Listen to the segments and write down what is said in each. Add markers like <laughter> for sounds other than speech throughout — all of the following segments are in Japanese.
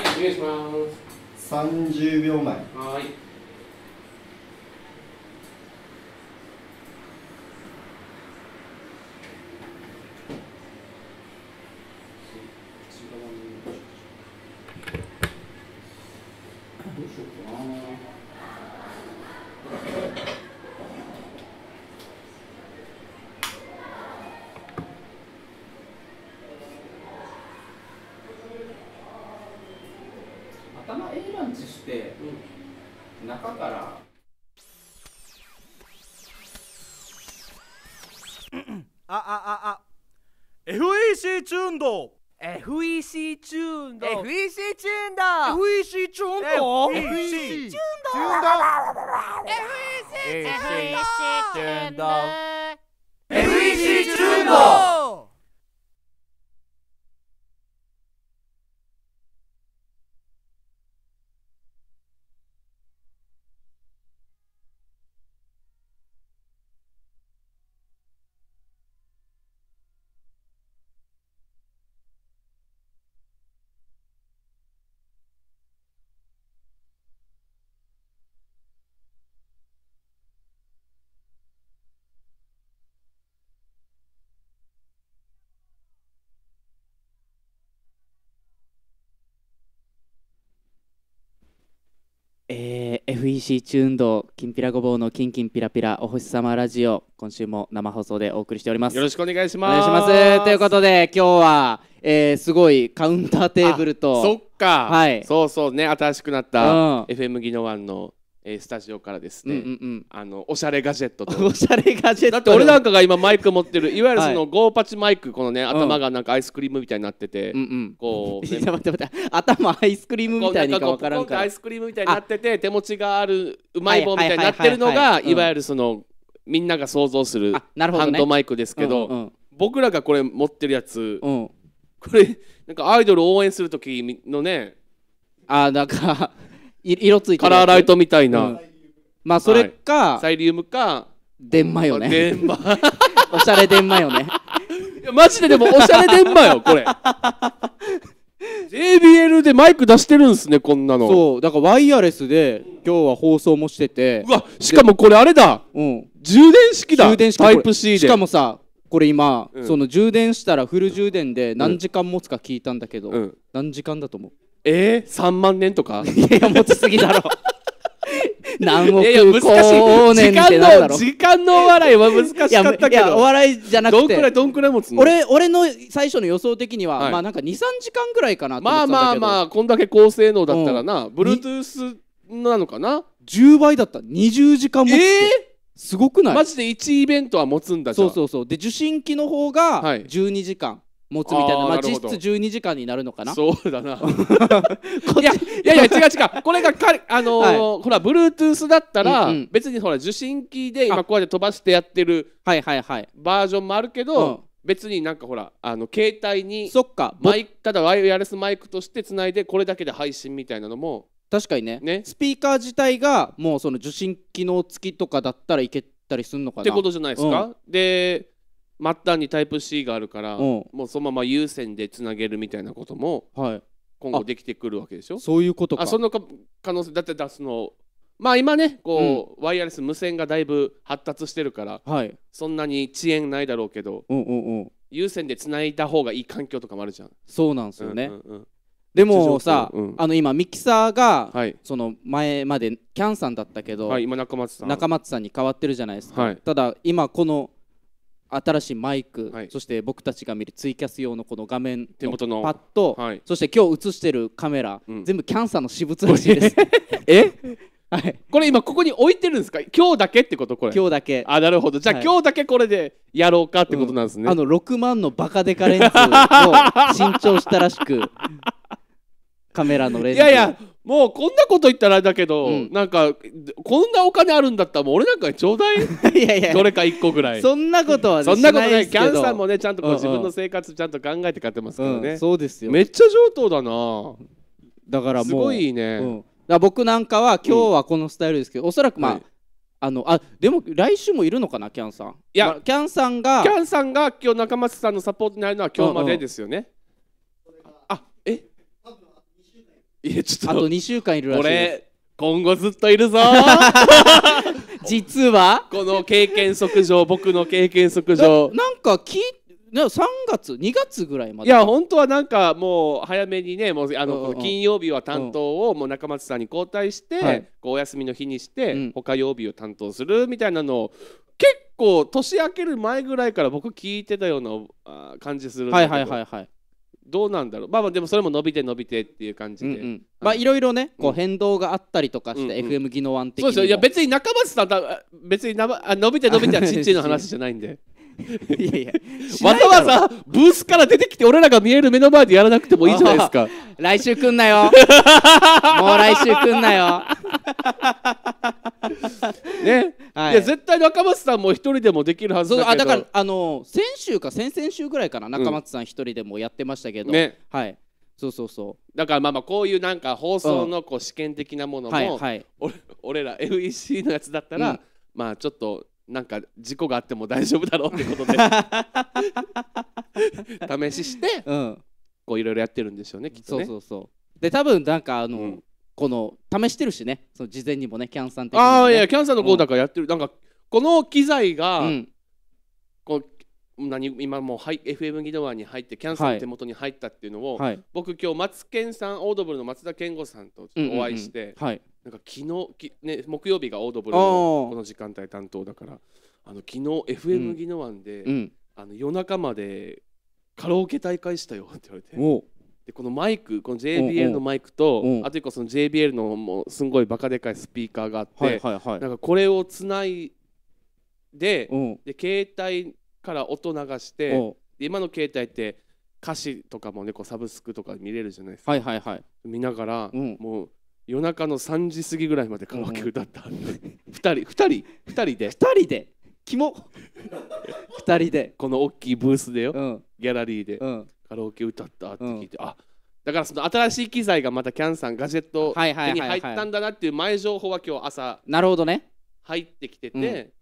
お願いします30秒前はい中毒 FEC 中毒 FEC 中毒 FEC 中毒 FEC FEC FEC EC チューンドきんぴらごぼうのきんきんぴらぴらお星様ラジオ今週も生放送でお送りしておりますよろしくお願いしますお願いしますということで今日は、えー、すごいカウンターテーブルとそっかはいそうそうね新しくなった、うん、FM 技ワ湾のえー、スタジオからですね、うんうんうん、あのおしゃれガジェットと <laughs> おしゃれガジェットだって俺なんかが今マイク持ってるいわゆるその、<laughs> ゴーパチマイクこのね頭がなんかアイスクリームみたいになってて、うんうん、こう、ね、<laughs> 待って待って頭アイスクリームみたいにか分からんからアイスクリームみたいになってて手持ちがあるうまい棒みたいになってるのがいわゆるその、みんなが想像するハンドマイクですけど、ねうんうん、僕らがこれ持ってるやつ、うん、これなんかアイドル応援する時のねあなんか色ついてカるやラーライトみたいな、まあそれか、サイリウムか電マよね電マ <laughs> おしゃれ電マよねいやマジででもおしゃれ電話よこれ JBL でマイク出してるんすねこんなのそうだからワイヤレスで今日は放送もしててうわしかもこれあれだうん充電式だ充電式タイプ C でしかもさこれ今、うんその充電したらフル充電で何時間持つか聞いたんだけど、うん何時間だと思うえー、3万年とかいや持ちすぎだろ何億光年ってなんだろ時間のお笑いは難しかったけどお笑いじゃなくてどんくらいどんくらい持つの俺俺の最初の予想的には、はい、まあなんか23時間ぐらいかなまあまあまあこんだけ高性能だったらな、うん、Bluetooth なのかな10倍だった20時間もええーすごくないマジで1イベントは持つんだそうそうそうで受信機の方が12時間、はい持つみたいなまあ、実質12時間になるのかなそうだな <laughs> いやいやいや違う違うこれがかあのーはい、ほら Bluetooth だったら、うんうん、別にほら受信機で今こうやって飛ばしてやってるはいはいはいバージョンもあるけど、うん、別になんかほらあの携帯にそっかマイただワイヤレスマイクとしてつないでこれだけで配信みたいなのも確かにね、ね、スピーカー自体がもうその受信機能付きとかだったらいけたりすんのかなってことじゃないですか、うん、で末端にタイプ C があるからもうそのまま有線でつなげるみたいなことも今後できてくるわけでしょそういうことかあそのか可能性だって出すのまあ今ねこう、うん、ワイヤレス無線がだいぶ発達してるから、はい、そんなに遅延ないだろうけど、うんうんうん、有線でつないだ方がいい環境とかもあるじゃんそうなんですよね、うんうんうんでもさ、うん、あの今ミキサーが、はい、その前までキャンさんだったけど、はい、今中松さん中松さんに変わってるじゃないですか、はい、ただ今この新しいマイク、はい、そして僕たちが見るツイキャス用のこの画面手元のパッド、はい、そして今日映してるカメラ、うん、全部キャンサーの私物らしいですえ <laughs> はい、これ今ここに置いてるんですか今日だけってことこれ今日だけあなるほどじゃあ、今日だけこれでやろうかってことなんですね、うん、あの6万のバカデカレンズを <laughs> 新調したらしくカメラのレンズいやいやもうこんなこと言ったらあれだけど、うん、なんかこんなお金あるんだったらもう俺なんかちょうだいいやいやどれか1個ぐらいそんなことは、ね、そんなことないキャンさんもねちゃんとこう自分の生活ちゃんと考えて買ってますからね、うん、そうですよめっちゃ上等だなだからもうすごいいね、うん、だ僕なんかは今日はこのスタイルですけど、うん、おそらくまあ、はいあのあでも来週もいるのかなキャンさんいや、まあ、キャンさんがキャンさんが今日中松さんのサポートになるのは今日までですよね、うんうんいやちょっとあとと2週間いるらしい俺今後ずっといるぞ <laughs> 実はこの経験則上僕の経験則上なんか聞いな3月2月ぐらいまでいや本当はなんかもう早めにねもうあううんの金曜日は担当をもう中松さんに交代して、はいこうお休みの日にして、うん他曜日を担当するみたいなのを結構年明ける前ぐらいから僕聞いてたようなあ感じするはいはいはいはいどうなんだろうまあまあでもそれも伸びて伸びてっていう感じで、まあいろいろね、こう変動があったりとかして、FM 技能案的にそうですよいや別に中松さんだ別になあ伸びて伸びてはちっちの話じゃないんでいやいや <laughs> わざわざブースから出てきて俺らが見える目の前でやらなくてもいいじゃないですか <laughs> 来週来んなよ <laughs> もう来週来んなよね、はい、いや絶対中松さんも一人でもできるはずだけどあだからあの先週か先々週ぐらいかな中松さん一人でもやってましたけど、うんね、はいそうそうそうだからまあまあこういうなんか放送のこう試験的なものも、うんはいはい、俺ら FEC のやつだったら、うん、まあちょっとなんか事故があっても大丈夫だろうってことで <laughs> 試しして、うん、こういろいろやってるんでしょうねきっとね。そうそうそうで多分なんかあの、うん、この試してるしねその事前にもねキャンさんって、ね、ああいやキャンさんの方だからやってる、うん、なんかこの機材が、うん、こう何今もう、はい、FM ギドワに入ってキャンさんの手元に入ったっていうのを、はい、僕今日松健さんオードブルの松田健吾さんとお会いして、うんうんうんはい、なんか昨日き、ね、木曜日がオードブルのこの時間帯担当だからあの昨日 FM 宜野湾で、うん、あの夜中までカラオケ大会したよって言われて。でこのマイクこの JBL のマイクとあと1個その JBL のもうすんごいバカでかいスピーカーがあって、はいはいはい、なんかこれをつないでで携帯から音流して今の携帯って歌詞とかもねこうサブスクとか見れるじゃないですか、はいはいはい、見ながら、うん、もう夜中の3時過ぎぐらいまでカラオケ歌った2 <laughs> 人2人2人で2人でキモ2 <laughs> 人でこの大きいブースでよ、ギャラリーで、カラオケ歌ったって聞いて、あだからその新しい機材がまたキャンさんガジェット手に入ったんだなっていう前情報は今日朝なるほどね入ってきてて、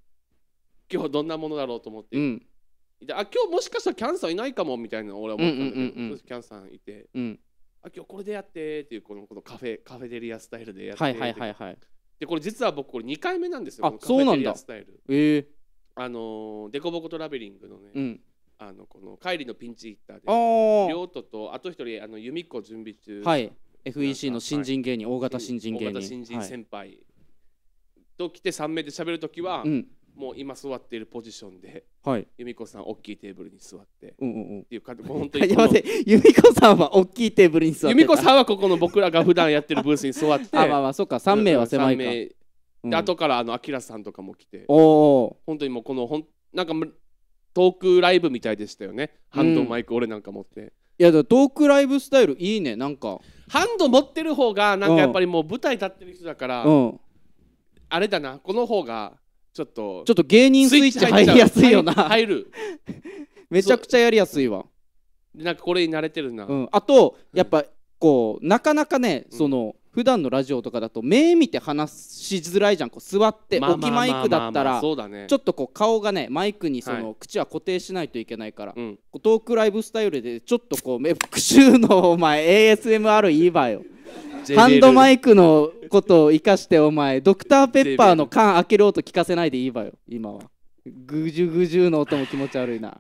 今日どんなものだろうと思って、あ今日もしかしたらキャンさんいないかもみたいな俺は思ったんだけど、うんうんうんうん、キャンさんいて、うん、今日これでやってっていうこのこのカフェカフェテリアスタイルでやってはいはいはいはいでこれ実は僕これ2回目なんですよあこのカフェスタイルええー、あのデコボコトラベリングのね、うん、あのこの帰りのピンチヒッターで両斗とあと一人あの弓子準備中はい FEC の新人芸人、はい、大型新人芸人大型新人先輩、はい、と来て3名で喋るときは、うんもう今座っているポジションで、はい、由美子さん大きいテーブルに座ってうんうんっていうか <laughs> 本当にやませ由美子さんは大きいテーブルに座って由美子さんはここの僕らが普段やってるブースに座ってあまあまあそっか3名は狭いか3名で後からあのアキラさんとかも来てお本当にもうこのほんなんかトークライブみたいでしたよねハンドマイク俺なんか持って。いやだトークライブスタイルいいねなんかハンド持ってる方がなんかやっぱりもう舞台立ってる人だから、あれだなこの方がちょっとちょっと芸人スイッチ入りやすいよな入る <laughs> めちゃくちゃやりやすいわなんかこれに慣れてるな、うん、あとやっぱこうなかなかね、うん、その普段のラジオとかだと目見て話しづらいじゃんこう座って置きマイクだったらちょっとこう顔がねマイクにその口は固定しないといけないから、はい、トークライブスタイルでちょっとこう目復讐のお前 ASMR いいわよハンドマイクのことを生かしてお前ドクターペッパーの缶開ける音聞かせないでいいわよ今はぐじゅぐじゅの音も気持ち悪いな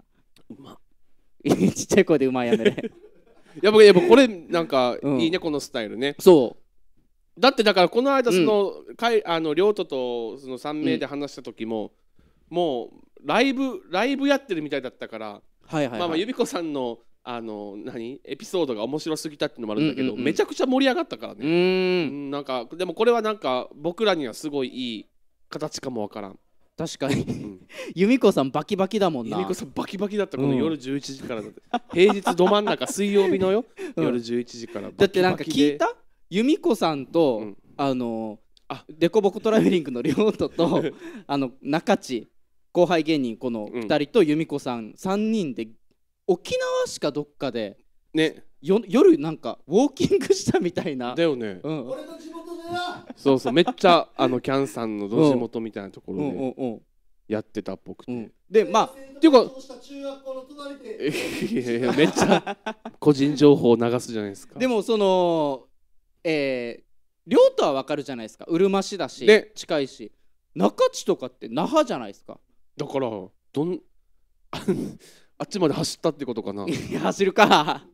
うま <laughs> ちっちゃい声でうまいやめれ <laughs> やっぱやっぱこれなんかいいね、うん、このスタイルねそうだってだからこの間その、うん、かいあの亮斗とその3名で話した時も、うん、もうライブライブやってるみたいだったから、はいはいはい、まあまあ由美子さんのあの何エピソードが面白すぎたっていうのもあるんだけど、うんうんうん、めちゃくちゃ盛り上がったからねうんなんかでもこれはなんか僕らにはすごいいい形かもわからん確かに、由美子さんバキバキだもんな由美子さんバキバキだったこの夜11時からだって、うん、平日ど真ん中水曜日のよ、<laughs> 夜11時からバキバキだってなんか聞いた由美子さんと、うん、あのあデコボコトラベリングの両人と <laughs> あの中地後輩芸人この2人と由美子さん3人で沖縄しかどっかでねよ夜なんかウォーキングしたみたいなだよね、うん、俺の地元でそうそうめっちゃ <laughs> あのキャンさんの地元みたいなところでやってたっぽくて、うん、でまあっていうかいやいやめっちゃ <laughs> 個人情報を流すじゃないですかでもそのえー、両とは分かるじゃないですかうるま市だし、ね、近いし中地とかって那覇じゃないですかだからどんあっちまで走ったってことかな走るか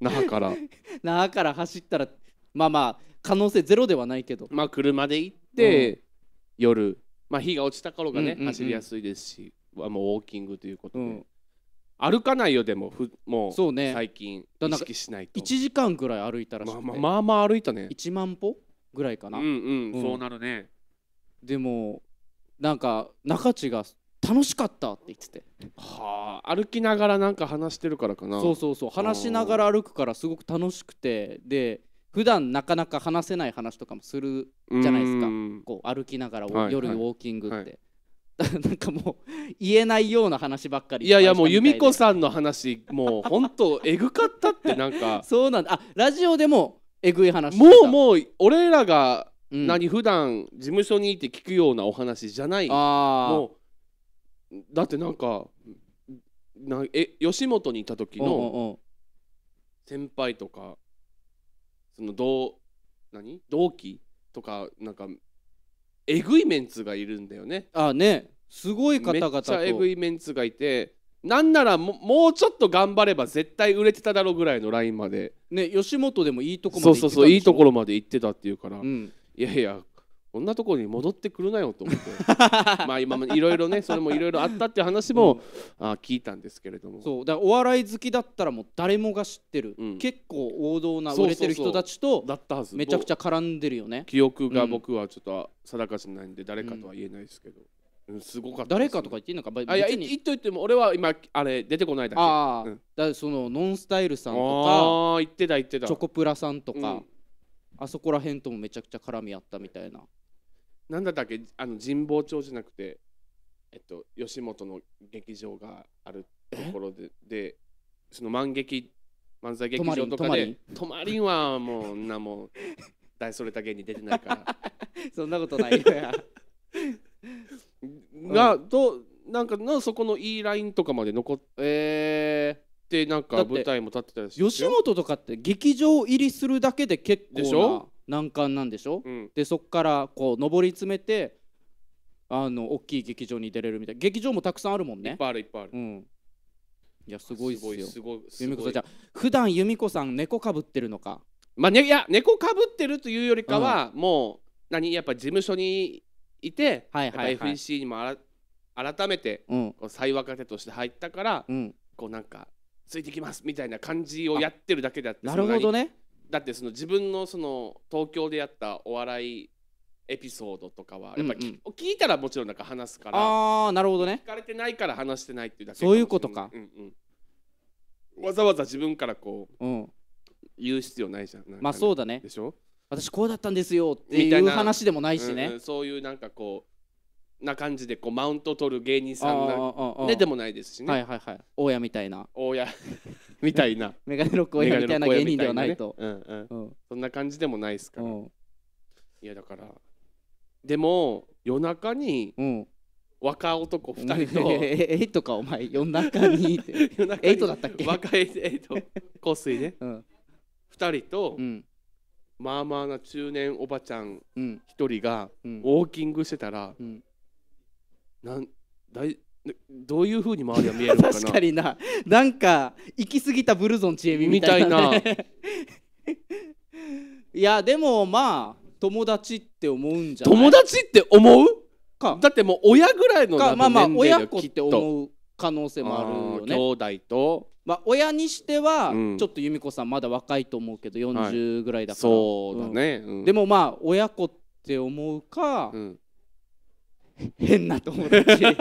那覇から <laughs> 那覇から走ったらまあまあ可能性ゼロではないけどまあ車で行って、うん、夜まあ日が落ちた頃がね、うんうんうん、走りやすいですしはもうウォーキングということで、うん、歩かないよでもふもうそう、ね、最近意識しないと1時間ぐらい歩いたらしくて、まあ、まあまあ歩いたね1万歩ぐらいかなうんうん、うん、そうなるねでもなんか中地が楽しかったって言っててはあ歩きながらなんか話してるからかなそうそうそう話しながら歩くからすごく楽しくてで普段なかなか話せない話とかもするじゃないですかこう歩きながら、はい、夜ウォーキングって、はい <laughs> なんかもう言えないような話ばっかりいやいやもう由美子さんの話もう本当えぐかったってなんか <laughs> そうなんだあラジオでもえぐい話もうもう俺らが何、うん、普段事務所にいて聞くようなお話じゃない、あもうだってなんかなえ吉本にいた時の先輩とかその同何同期とかなんかえぐいメンツがいるんだよね。あねすごい方々めっちゃえぐいメンツがいてなんならももうちょっと頑張れば絶対売れてただろうぐらいのラインまでね吉本でもいいとこまで行ってたそうそうそういいところまで行ってたっていうから、うん、いやいやこんなところに戻ってくるなよと思って <laughs> まあ今いろいろねそれもいろいろあったっていう話も、あ聞いたんですけれどもそうだからお笑い好きだったらもう誰もが知ってる、うん、結構王道な売れてる人たちとめちゃくちゃ絡んでるよね記憶が僕はちょっと定かじゃないんで誰かとは言えないですけど、うん、すごかった、誰かとか言っていいのかあいや言っといても俺は今あれ出てこないだけああ、うん、だそのノンスタイルさんとかあ言ってた言ってたチョコプラさんとか、うん、あそこら辺ともめちゃくちゃ絡み合ったみたいななんだったっけあの神保町じゃなくて、えっと、吉本の劇場があるところででその満劇漫才劇場とかで「泊まりんはもうなもう大それた芸に出てないから <laughs> そんなことないよや <laughs> が、うとなんかのそこのいいラインとかまで残って、でなんか舞台も立ってたり吉本とかって劇場入りするだけで結構でしょ難関なんでしょ、うん、でそこからこう上り詰めてあの大きい劇場に出れるみたいな劇場もたくさんあるもんねいっぱいあるいっぱいある、うん、いやすごいっすよすごいすごいじゃ普段由美子さん猫かぶってるのかまあ、ね、いや猫かぶってるというよりかは、うん、もう何やっぱ事務所にいて、はいはいはい、FEC にも改めて、うん、こう最若手として入ったから、うん、こうなんかついてきますみたいな感じをやってるだけだったなるほどねだってその自分のその東京でやったお笑いエピソードとかはやっぱうんうん、聞いたらもちろんなんか話すからああなるほどね聞かれてないから話してないっていうだけそういうことか、うんうん、わざわざ自分からこう、うん、言う必要ないじゃんん、ね、まあそうだねでしょ私こうだったんですよっていう話でもないしね、うんうん、そういうなんかこうな感じでこうマウント取る芸人さんがででもないですしねはいはいはい大家みたいな大家みたいなメガネの声みたいな芸人ではないと、そんな感じでもないですから、いやだからでも夜中に、若男2人とエイトかお前夜中にっエイトだったっけ若いエイ香水ね、う2人と、まあまあな中年おばちゃん一人が、ウォーキングしてたら、うん、なんだいどういうふうに周りは見えるのかな <laughs> 確かにななんか行き過ぎたブルゾンちえみみたいな、ね、<laughs> いやでもまあ友達って思うんじゃない友達って思うかだってもう親ぐらいのまあまあ親子って思う可能性もあるよね兄弟とまあ親にしては、ちょっと由美子さんまだ若いと思うけど40ぐらいだから、はい、そうだね、うん、でもまあ親子って思うか、うん変な友達 <laughs> ま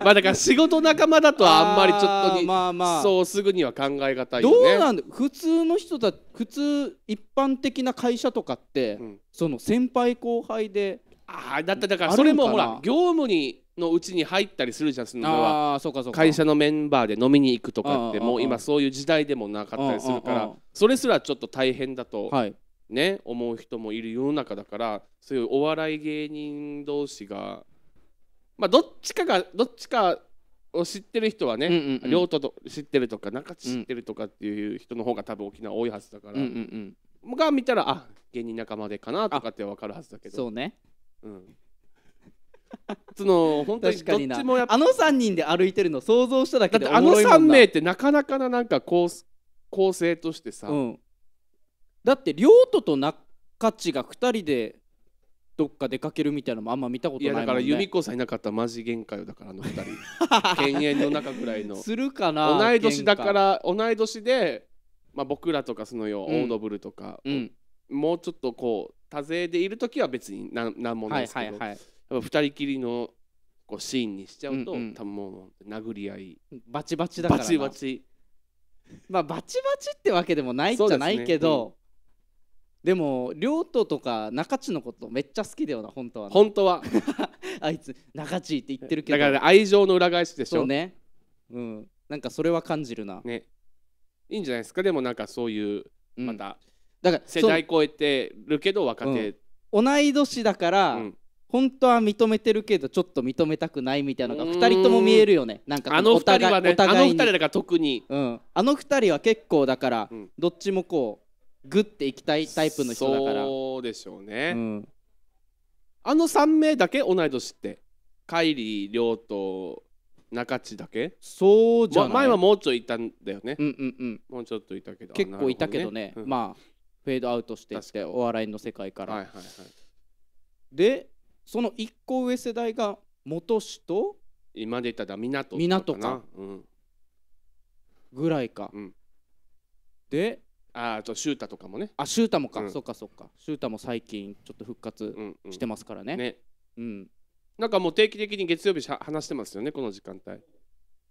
あだから仕事仲間だとあんまりちょっとまあまあ、そうすぐには考え方、ね、どうなんだ普通の人だ普通一般的な会社とかって、うん、その先輩後輩でああだってだからそれもほら業務にのうちに入ったりするじゃんそのあそうかそうか会社のメンバーで飲みに行くとかってもう今そういう時代でもなかったりするからそれすらちょっと大変だといね思う人もいる世の中だからそういうお笑い芸人同士がまあどっちかがどっちかを知ってる人はね、うんうんうん、両と知ってるとか中知ってるとかっていう人の方が多分沖縄多いはずだから、うんうんうん、が見たらあ芸人仲間でかなとかって分かるはずだけどそうね、うん、その <laughs> 本当にどっちもやっぱあの3人で歩いてるの想像しただけでだってあの3名ってなかなかななんか構構成としてさ、うん、だって亮斗と中地が2人でどっか出かけるみたいなのもあんま見たことないもん、ね、いやだから由美子さんいなかったらマジ限界だからあの2人 <laughs> 犬猿の中ぐらいのするかな同い年だから同い年で、まあ、僕らとかそのよ、うん、オードブルとか、うん、もうちょっとこう多勢でいる時は別に何何もないですけど、はいはいはい、やっぱ2人きりのこうシーンにしちゃうと、うんうん、多分もう殴り合いバチバチだからバチバチまあバチバチってわけでもないじゃないけど、でも亮斗とか中地のことめっちゃ好きだよな本当は、ね、本当は <laughs> あいつ中地って言ってるけどだから、愛情の裏返しでしょそうねうんなんかそれは感じるなねいいんじゃないですかでもなんかそういうまた、うん、だから世代超えてるけど若手、うん、同い年だから、うん、本当は認めてるけどちょっと認めたくないみたいなのが2人とも見えるよねなんかあの2人はねあの2人だから特に、うん、あの2人は結構だから、どっちもこうグッていきたいタイプの人だからそうでしょうね、うん、あの3名だけ同い年って海里亮と中地だけそうじゃない、ま、前はもうちょいいたんだよねうんうんうんもうちょっといたけど結構いたけどね、ねうん、まあフェードアウトしてってお笑いの世界から、はいはいはい、でその1個上世代が元氏と今で言ったら港とか港か、うん、ぐらいか、うん、であとシュータとかもねあシュータもか、うん、そっかそっかシュータも最近ちょっと復活してますからね、うんうん、ねうんなんかもう定期的に月曜日話してますよねこの時間帯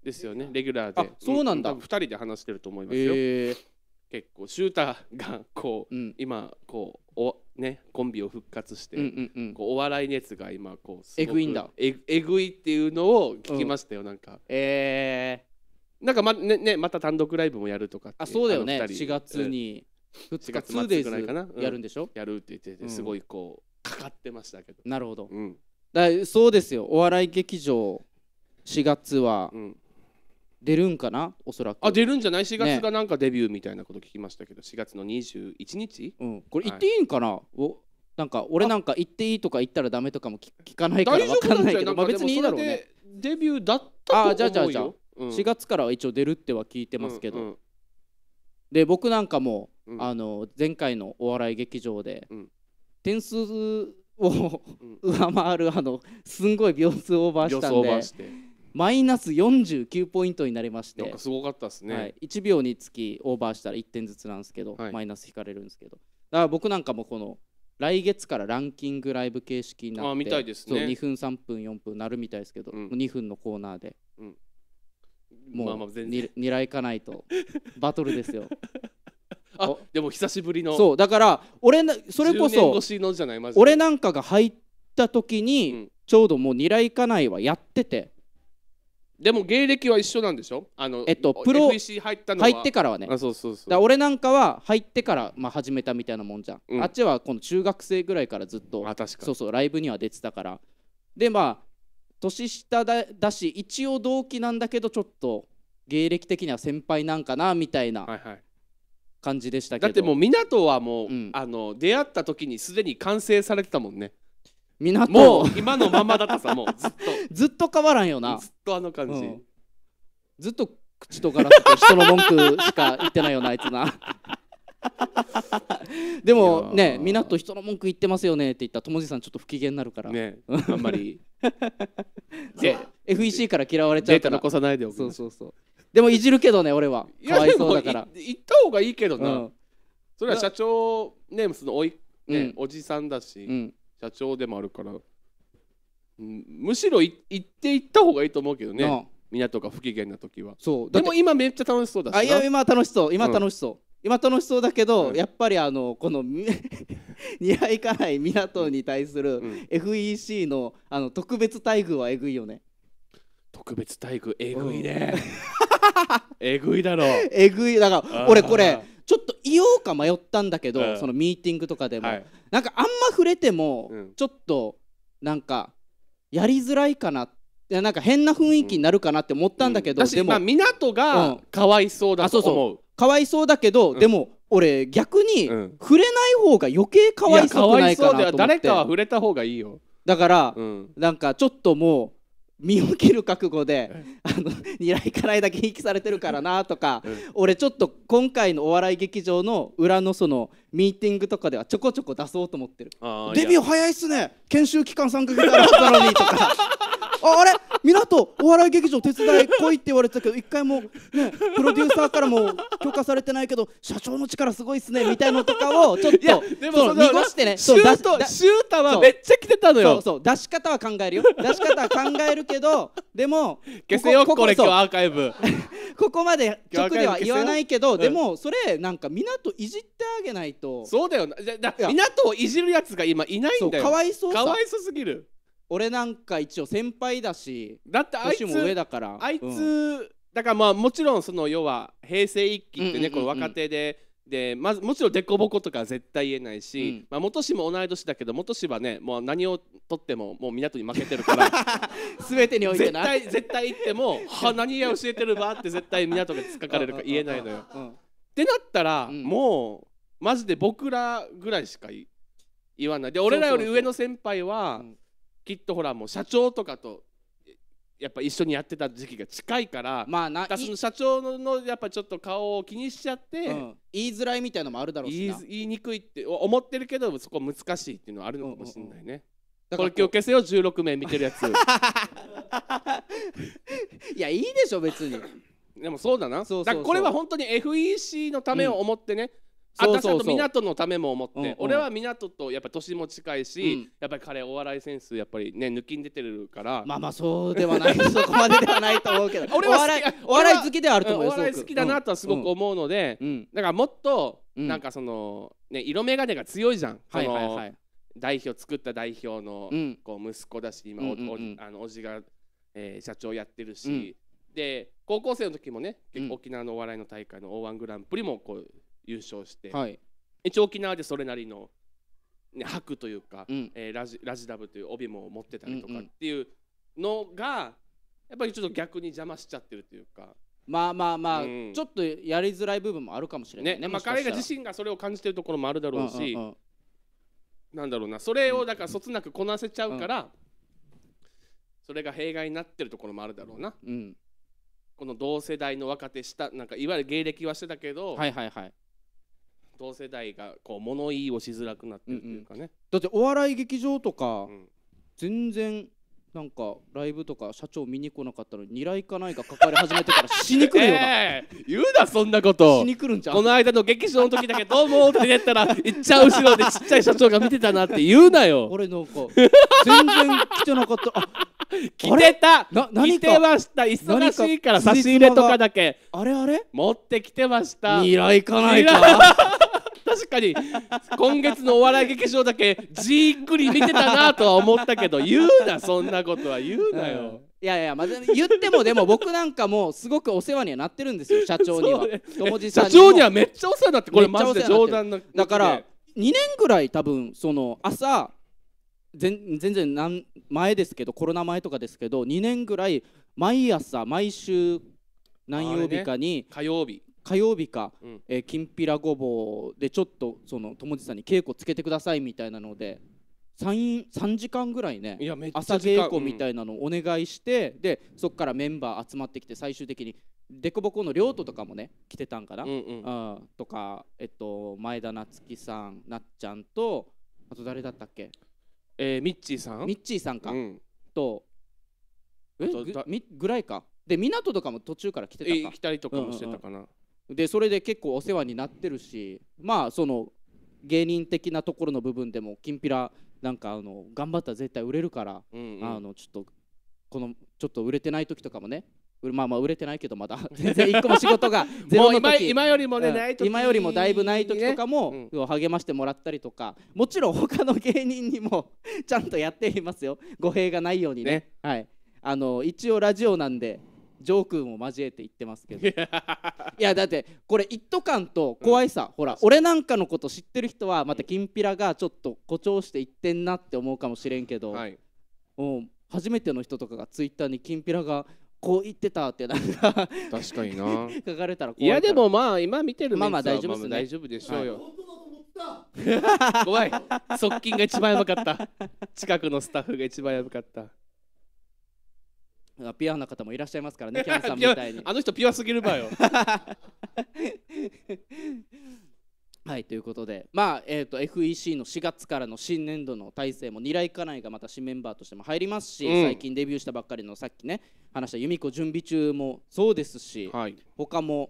ですよねレギュラーでそうなんだ、うん、2人で話してると思いますよ、えー、結構シュータがこう、うん、今こうおねコンビを復活して、うんうんうん、こうお笑い熱が今こうえぐいんだえぐいっていうのを聞きましたよ、うん、なんかええーなんかまねねまた単独ライブもやるとかあそうだよね4月に2日2デイズやるんでしょ、うん、やるって言っててすごいこう、かかってましたけどなるほど、うん、だそうですよお笑い劇場4月は、出るんかなおそらくあ出るんじゃない4月がなんかデビューみたいなこと聞きましたけど、ね、4月の21日、うん、これ行っていいんかな、はい、おなんか俺なんか行っていいとか言ったらダメとかも聞かないから分かんないけどまあ別にいいだろうねデビューだったと思うよあじゃあじゃあじゃあうん、4月からは一応出るっては聞いてますけど、うんうん、で僕なんかも、うん、あの前回のお笑い劇場で、うん、点数を上回るあのすんごい秒数オーバーしたんで。マイナス49ポイントになりましてすごかったっすね、はい、1秒につきオーバーしたら1点ずつなんですけど、はい、マイナス引かれるんですけどだから僕なんかもこの来月からランキングライブ形式になってあ見たいです、ね、2分3分4分なるみたいですけど、うん、2分のコーナーで、うん、もう狙いかないと <laughs> バトルですよあでも久しぶりのそうだから俺なそれこそ俺なんかが入った時に、うん、ちょうどもうにらいかないはやっててでも芸歴は一緒なんでしょあのえっとプロ入ったの入ってからはねあそうそうそうだ俺なんかは入ってから、まあ、始めたみたいなもんじゃん、うん、あっちはこの中学生ぐらいからずっとあ確かそうそうライブには出てたからでまあ年下だし一応同期なんだけどちょっと芸歴的には先輩なんかなみたいな感じでしたけど、だってもう湊はもう、うんあの出会った時にすでに完成されてたもんね港もう今のままだったさもうずっ <laughs> ずっと変わらんよなずっとあの感じ、うんずっと口とガラスと人の文句しか言ってないよなあいつな <laughs> でもね湊人の文句言ってますよねって言ったら友治さんちょっと不機嫌になるから、ねあんまり <laughs> で FEC から嫌われちゃうから残さないでそうそうそうでもいじるけどね俺はかわいそうだから行った方がいいけどな、うん、それは社長ネームスのおい、ね、うん、おじさんだし、うん、社長でもあるから、うん、むしろ行って行った方がいいと思うけどね、港が不機嫌な時はそうでも今めっちゃ楽しそうだしあいや今楽しそう今楽しそう、今楽しそうだけど、うん、やっぱりあのこの似合いかない港に対する FEC のあの特別待遇はえぐいよね特別待遇えぐいね、<laughs> えぐいだろえぐいだから俺これちょっと言おうか迷ったんだけど、そのミーティングとかでも、はい、なんかあんま触れても、ちょっとなんかやりづらいかないやなんか変な雰囲気になるかなって思ったんだけど、うん、でも、まあ、港がかわいそうだと思う、うん、そうそうかわいそうだけど、でも俺逆に触れない方が余計かわいそうくないかなと思って誰かは触れた方がいいよだから、うん、なんかちょっともう身を切る覚悟で「あのにらいからいだけ引きされてるからな」とか、うん、俺ちょっと今回のお笑い劇場の裏のそのミーティングとかではちょこちょこ出そうと思ってる「デビュー早いっすね研修期間3ヶ月あったのに」とかああれ港お笑い劇場手伝い来いって言われてたけど一回もねプロデューサーからも許可されてないけど社長の力すごいっすねみたいのとかをちょっとでも濁してねそシュートシュータはめっちゃ来てたのよそう出し方は考えるよ出し方は考えるけどでも消せよこれ今日アーカイブ <laughs> ここまで直では言わないけどでもそれなんか港いじってあげないとそうだよな港をいじるやつが今いないんだよかわいそうかわいそうすぎる俺なんか一応先輩だしだってあいつも上だからあいつ、うん、だからまあもちろんその要は平成一期ってね、この若手ででまずもちろん凸凹とか絶対言えないし、うん、まあ、元氏も同い年だけど元氏はねもう何をとってももう港に負けてるから <laughs> 全てにおいてな絶対絶対言っても「は何が教えてるば」って絶対港で突っかかれるか言えないのよ。ってなったら、うん、もうマジで僕らぐらいしか言わないで俺らより上の先輩は。そうそうそうきっとほらもう社長とかとやっぱ一緒にやってた時期が近いからまあなその社長のやっぱちょっと顔を気にしちゃって、うん、言いづらいみたいのもあるだろうし言いにくいって思ってるけどそこ難しいっていうのはあるのかもしれないね。これ今日消せよ16名見てるやつ <laughs> いやいいでしょ別にでもそうだなそうこれは本当に FEC のためを思ってね、うんあたしう港のためも思って、うんうん、俺は港とやっぱ年も近いし、うん、やっぱり彼お笑いセンスやっぱりね抜きん出てるからまあまあそうではない <laughs> そこまでではないと思うけど <laughs> 俺はお笑いお笑い好きではあると思うお笑い好きだなとはすごく思うので、うんうん、だからもっとなんかその、ね、色眼鏡が強いじゃん。はいはいはい、代表作った代表のこう息子だし、今お,、うんあのおじが、えー、社長やってるし、で高校生の時もね、うん、沖縄のお笑いの大会の O−1 グランプリもこう優勝して、はい、一応沖縄でそれなりの、ね、白というか、うん、えー、ラジラジダブという帯も持ってたりとかっていうのが、うんうん、やっぱりちょっと逆に邪魔しちゃってるというか。まあまあまあ、うん、ちょっとやりづらい部分もあるかもしれないね。ねまあ、彼が自身がそれを感じてるところもあるだろうし、うんうんうん、なんだろうなそれをだからそつなくこなせちゃうから、うん、それが弊害になってるところもあるだろうな。うん、この同世代の若手したなんかいわゆる芸歴はしてたけど、はいはいはい、同世代がこう物言いをしづらくなってるっていうかね、だってお笑い劇場とか、全然なんかライブとか社長見に来なかったのに「二来かない」か書かれ始めてからしに来るよな、<laughs> えー、言うなそんなことに来るんじゃんこの間の劇場の時だけ「どうも」って出たら行っちゃう後ろでちっちゃい社長が見てたなって言うなよ <laughs> 俺なんか全然来てなかったあ <laughs> 来てたな来てました忙しいから差し入れとかだけあれあれ持ってきてました二来かないか確かに今月のお笑い劇場だけじっくり見てたなとは思ったけど言うなそんなことは言うなよ、うん、いやいや、まあ、言ってもでも僕なんかもすごくお世話にはなってるんですよ社長には、社長にはめっちゃお世話になってこれマジで冗談のだから2年ぐらい多分その朝全然なん前ですけどコロナ前とかですけど2年ぐらい毎朝毎週何曜日かに、ね、火曜日火曜日か、うん、えー、きんぴらごぼうでちょっとその友治さんに稽古つけてくださいみたいなので3 3時間ぐらいね朝稽古みたいなのをお願いして、うん、でそこからメンバー集まってきて最終的にデコボコの亮斗とかもね来てたんかな、うんうん、とか、えっと、前田夏樹さんなっちゃんとあと誰だったっけ、えー、ミッチーさんミッチーさんか、うん、とえぐぐらいかで港とかも途中から来てたか来たりとかもしてたかな、うんうん、でそれで結構お世話になってるしまあその芸人的なところの部分でもきんぴらなんかあの頑張ったら絶対売れるから、うんうん、あのちょっとこのちょっと売れてない時とかもねまあまあ売れてないけどまだ <laughs> 全然一個も仕事が <laughs> ゼロの時今よりもね、うん、今よりもだいぶない時とかも、うん、励ましてもらったりとかもちろん <laughs> 他の芸人にもちゃんとやっていますよ語弊がないようにね、ね、はいあの一応ラジオなんでジョー君を交えて言ってますけどいやだってこれ一斗感と怖いさ、うん、ほら俺なんかのこと知ってる人はまたきんぴらがちょっと誇張して言ってんなって思うかもしれんけど、はい、初めての人とかがツイッターにきんぴらがこう言ってたってなんか確かにな <laughs> 書かれたらいやでもまあ今見てるまあまあ大丈夫です、ね、大丈夫でしょうよ、はい <laughs> 怖い側近が一番やばかった近くのスタッフが一番やばかったピュアな方もいらっしゃいますからね、キ <laughs> ャンさんみたいに。あの人ピュアすぎるばよ。<laughs> はいということで、まあえーと、FEC の4月からの新年度の体制も二来家内がまた新メンバーとしても入りますし、うん、最近デビューしたばっかりのさっきね話した由美子準備中もそうですし、はい、他も、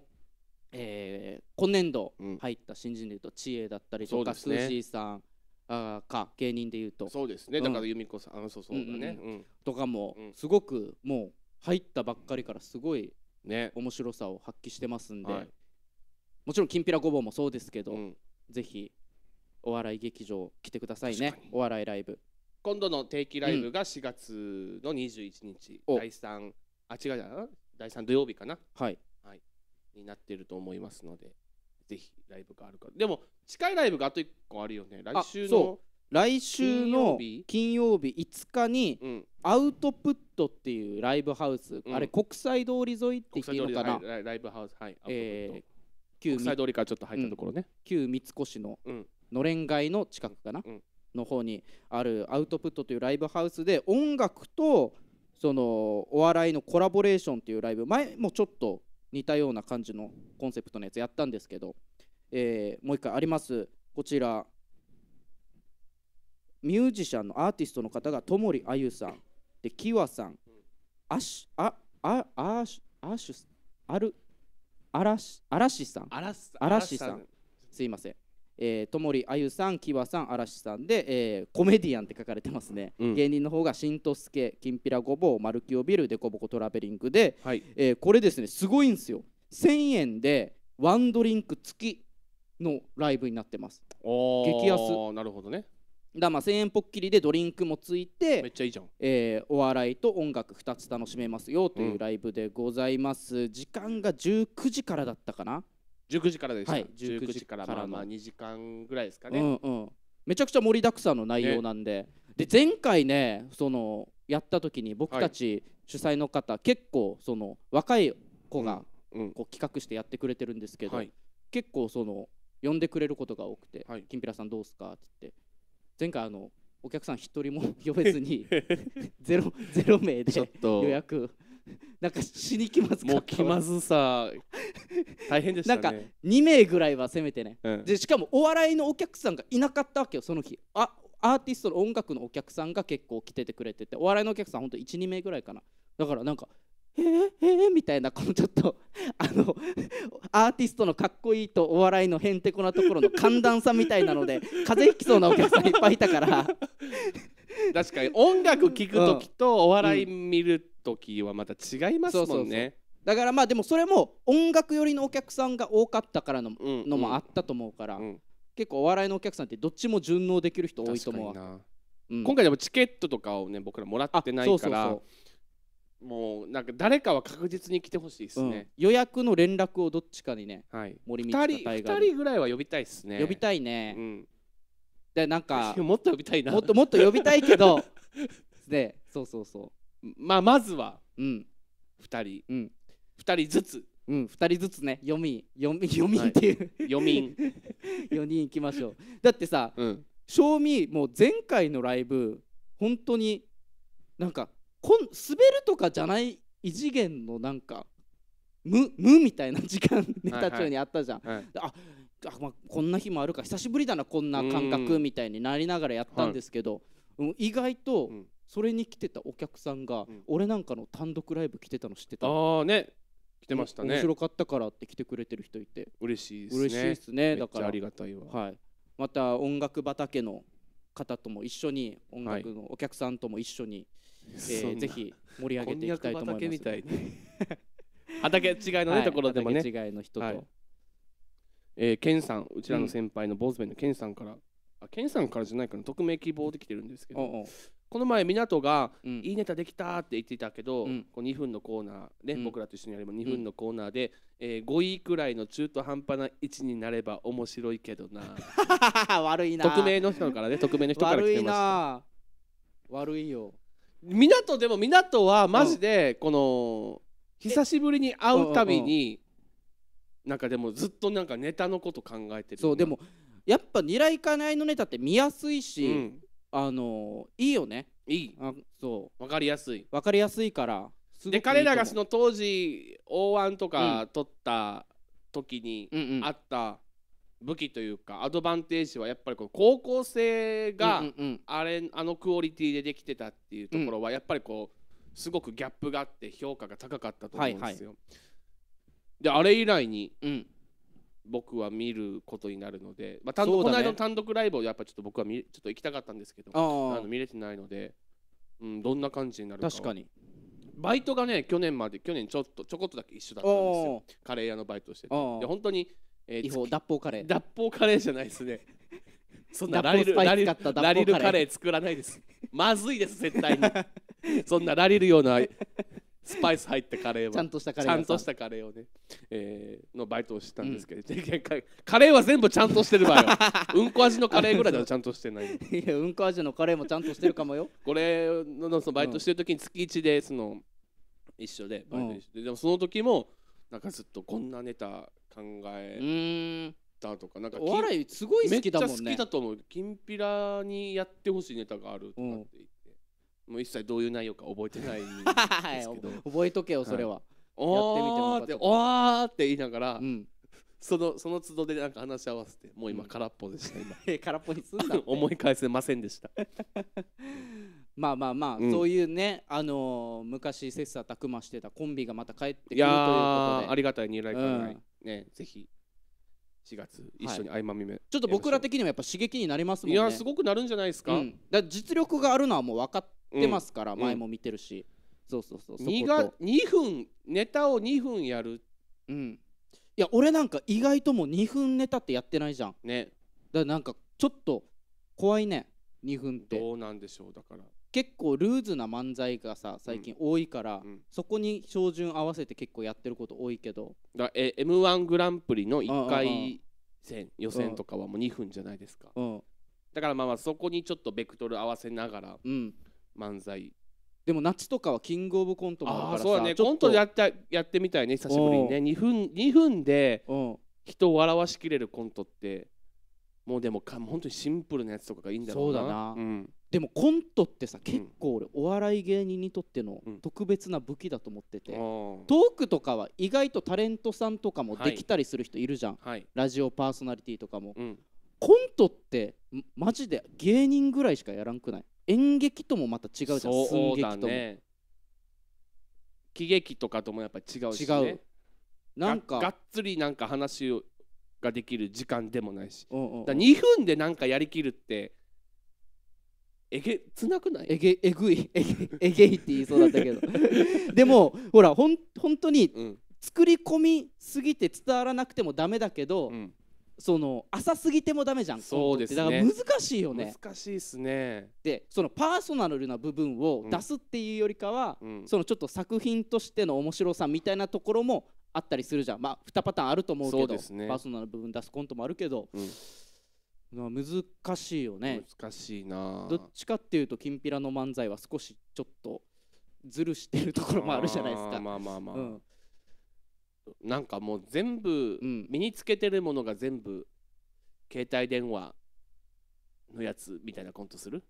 えー、今年度入った新人でいうと知恵だったりとか、スーシーさんあか芸人でいうとそうですねだから由美子さん、あそうそうだね、うんうんうん、とかも、すごくもう入ったばっかりからすごいね面白さを発揮してますんで、はい、もちろん「きんぴらごぼう」もそうですけど、うん、ぜひお笑い劇場来てくださいねお笑いライブ今度の定期ライブが4月の21日、うん、第3あ違うじゃん第3土曜日かなはい、はい、になってると思いますのでぜひライブがあるかでも近いライブがあと1個あるよね来週の来週の金曜日5日にアウトプットっていうライブハウス、うん、あれ国際通り沿いって言っていいのかな、はい、ライブハウスはい、えー、国際通りからちょっと入ったところね、うん、旧三越ののれん街の近くかな、うん、の方にあるアウトプットというライブハウスで音楽とそのお笑いのコラボレーションっていうライブ前もちょっと似たような感じのコンセプトのやつやったんですけど、えー、もう一回ありますこちらミュージシャンのアーティストの方がともりあゆさんできわさんあしあああしあしあるあらしあさんあらしさんすいませんえー、ともりあゆさんきわさん嵐さんで、えー、コメディアンって書かれてますね、うん、芸人の方がしんとすけきんぴらごぼう丸清ビルでこぼこトラベリングで、はい、えー、これですねすごいんですよ1000円でワンドリンク付きのライブになってます激安なるほどねだまあ1000円ぽっきりでドリンクもついてめっちゃいいじゃん、えー、お笑いと音楽2つ楽しめますよというライブでございます、うん、時間が19時からだったかな19時からでした、はい、19時からまあまあ2時間ぐらいですかね、うんうん、めちゃくちゃ盛りだくさんの内容なんで、ね、で前回ねそのやった時に僕たち主催の方、はい、結構その若い子がこう企画してやってくれてるんですけど、はい、結構その呼んでくれることが多くて「きんぴらさんどうすか?」って言って前回あのお客さん一人も呼べずに <laughs> ゼロゼロ名でちょっと予約 <laughs> なんか死に気まずかもう気まずさ大変でしたねなんか2名ぐらいはせめてね、うん、でしかもお笑いのお客さんがいなかったわけよその日あアーティストの音楽のお客さんが結構来ててくれててお笑いのお客さんほんと12名ぐらいかなだからなんかえー、えー、みたいなこのちょっと <laughs> あのアーティストのかっこいいとお笑いのへんてこなところの寒暖差みたいなので風邪ひきそうなお客さんいっぱいいたから確かに音楽聴く時とお笑い見る時はまた違いますもんね。そうそうそうだからまあでもそれも音楽寄りのお客さんが多かったからの,、のもあったと思うから、うん結構お笑いのお客さんってどっちも順応できる人多いと思ううん、今回でもチケットとかをね僕らもらってないからもうなんか誰かは確実に来てほしいですね、予約の連絡をどっちかにね、はい、森光隊が 2, 人ぐらいは呼びたいですね呼びたいね、でなんか <laughs> もっと呼びたいなもっともっと呼びたいけど <laughs> でそうそうそうまあ、まずは2人、うん、2人ずつ、うん、2人ずつね4人4人っていう、はい、4 <laughs> 人4人いきましょうだってさ、うん、正味もう前回のライブ本当になんかこん滑るとかじゃない異次元のなんか無無みたいな時間ネタ中にあったじゃん、はいはい、ああ、まあ、こんな日もあるか久しぶりだなこんな感覚みたいになりながらやったんですけど、はい、意外とそれに来てたお客さんが、俺なんかの単独ライブ来てたの知ってたああね来てましたね面白かったからって来てくれてる人いて嬉しいですね嬉しいですねだからありがたいわ、はい、また音楽畑の方とも一緒に音楽のお客さんとも一緒に、<laughs> えー、ぜひ盛り上げていきたいと思います。<laughs> 畑違いのね、ところでもね。違いの人と。はい、えー、ケンさん、うちらの先輩の坊主弁のケンさんから、あケンさんからじゃないかな、匿名希望できてるんですけど、この前湊が、いいネタできた」って言ってたけど、うんこう2分のコーナーね、うん僕らと一緒にやれば2分のコーナーで、えー5位くらいの中途半端な位置になれば面白いけどな <laughs> 悪いな匿名の人からね <laughs> 匿名の人から悪来いてまな悪いよす湊でも湊はマジでこの久しぶりに会うたびになんかでもずっとなんかネタのこと考えてるそうでもやっぱ「ニライカナイのネタって見やすいし、うんあのいいよねいいあそ分かりやすい分かりやすいからいで彼らがその当時大腕とか取った時にあった武器というかアドバンテージはやっぱりこ高校生があれあのクオリティでできてたっていうところはやっぱりこうすごくギャップがあって評価が高かったと思うんですよ。であれ以来にうん僕は見ることになるので、まあ、単独、ね、この間の単独ライブをやっぱちょっと僕は見ちょっと行きたかったんですけどあの見れてないので、うん、どんな感じになるか確かにバイトがね去年まで去年ちょっとちょこっとだけ一緒だったんですよカレー屋のバイトしててで本当に、えー、違法脱法カレー脱法カレーじゃないですね <laughs> そんなラリルラリルカレー作らないですまずいです絶対に <laughs> そんなラリルようなスパイス入ったカレーはちゃんとしたカレーちゃんとしたカレーをね、えー、のバイトをしたんですけど、う <laughs> ん、カレーは全部ちゃんとしてるわようんこ味のカレーぐらいではちゃんとしてないいやうんこ味のカレーもちゃんとしてるかもよ <laughs> これののそのバイトしてる時に月一でその一緒でバイト一緒で、うん、でもその時もなんかずっとこんなネタ考えたとかなんかお笑いすごい好きだもんねめっちゃ好きだと思うきんぴらにやってほしいネタがあるとかって言って、もう一切どういう内容か覚えてないんですけど <laughs> 覚えとけよそれは、はい、もらっておーって言いながら、うん、そのその都度でなんか話し合わせてもう今空っぽでした、うん、今 <laughs> 空っぽにすんだ <laughs> 思い返せませんでしたまあまあまあ、うん、そういうね、あのー、昔切磋琢磨してたコンビがまた帰ってくるということでありがたいに来会、ねぜひ4月一緒に合間見目、はい、ちょっと僕ら的にもやっぱ刺激になりますもんねいやすごくなるんじゃないですかうん、だ実力があるのはもう分かってますから、前も見てるし、そうそうそうそ 2, が分ネタを2分やるうんいや俺なんか意外ともう2分ネタってやってないじゃんねだからなんかちょっと怖いね2分ってどうなんでしょうだから結構ルーズな漫才がさ最近多いから、うんそこに照準合わせて結構やってること多いけどだえ m 1グランプリの1回戦予選とかはもう2分じゃないですか、うん、だからまあまあそこにちょっとベクトル合わせながら、うん、漫才でも夏とかはキングオブコントもあるからさそうだねコントやったやってみたいね久しぶりにね2分 ,2 分で人を笑わしきれるコントってもうでもか本当にシンプルなやつとかがいいんだろうなそうだな、うん、でもコントってさ結構俺お笑い芸人にとっての特別な武器だと思ってて、うん、トークとかは意外とタレントさんとかもできたりする人いるじゃん、はい、ラジオパーソナリティとかも、うん、コントってマジで芸人ぐらいしかやらんくない演劇ともまた違うじゃん寸劇とも、ね、喜劇とかともやっぱ違うし、ね、違うなんかがっつりなんか話をができる時間でもないし、うんうんうん、だ2分でなんかやりきるってえげつなくないえげえぐいえげえげいって言いそうだったけど <laughs> でもほらほん本当に作り込みすぎて伝わらなくてもダメだけど、うん、その浅すぎてもダメじゃんそうです、ね、だから難しいよね難しいっすねでそのパーソナルな部分を出すっていうよりかは、うん、そのちょっと作品としての面白さみたいなところもあったりするじゃんまあ2パターンあると思うけど、ね、パーソナル部分出すコントもあるけど、うん、難しいよね難しいなどっちかっていうときんぴらの漫才は少しちょっとずるしてるところもあるじゃないですかまあまあまあ、うんなんかもう全部、うん、身につけてるものが全部携帯電話のやつみたいなコントする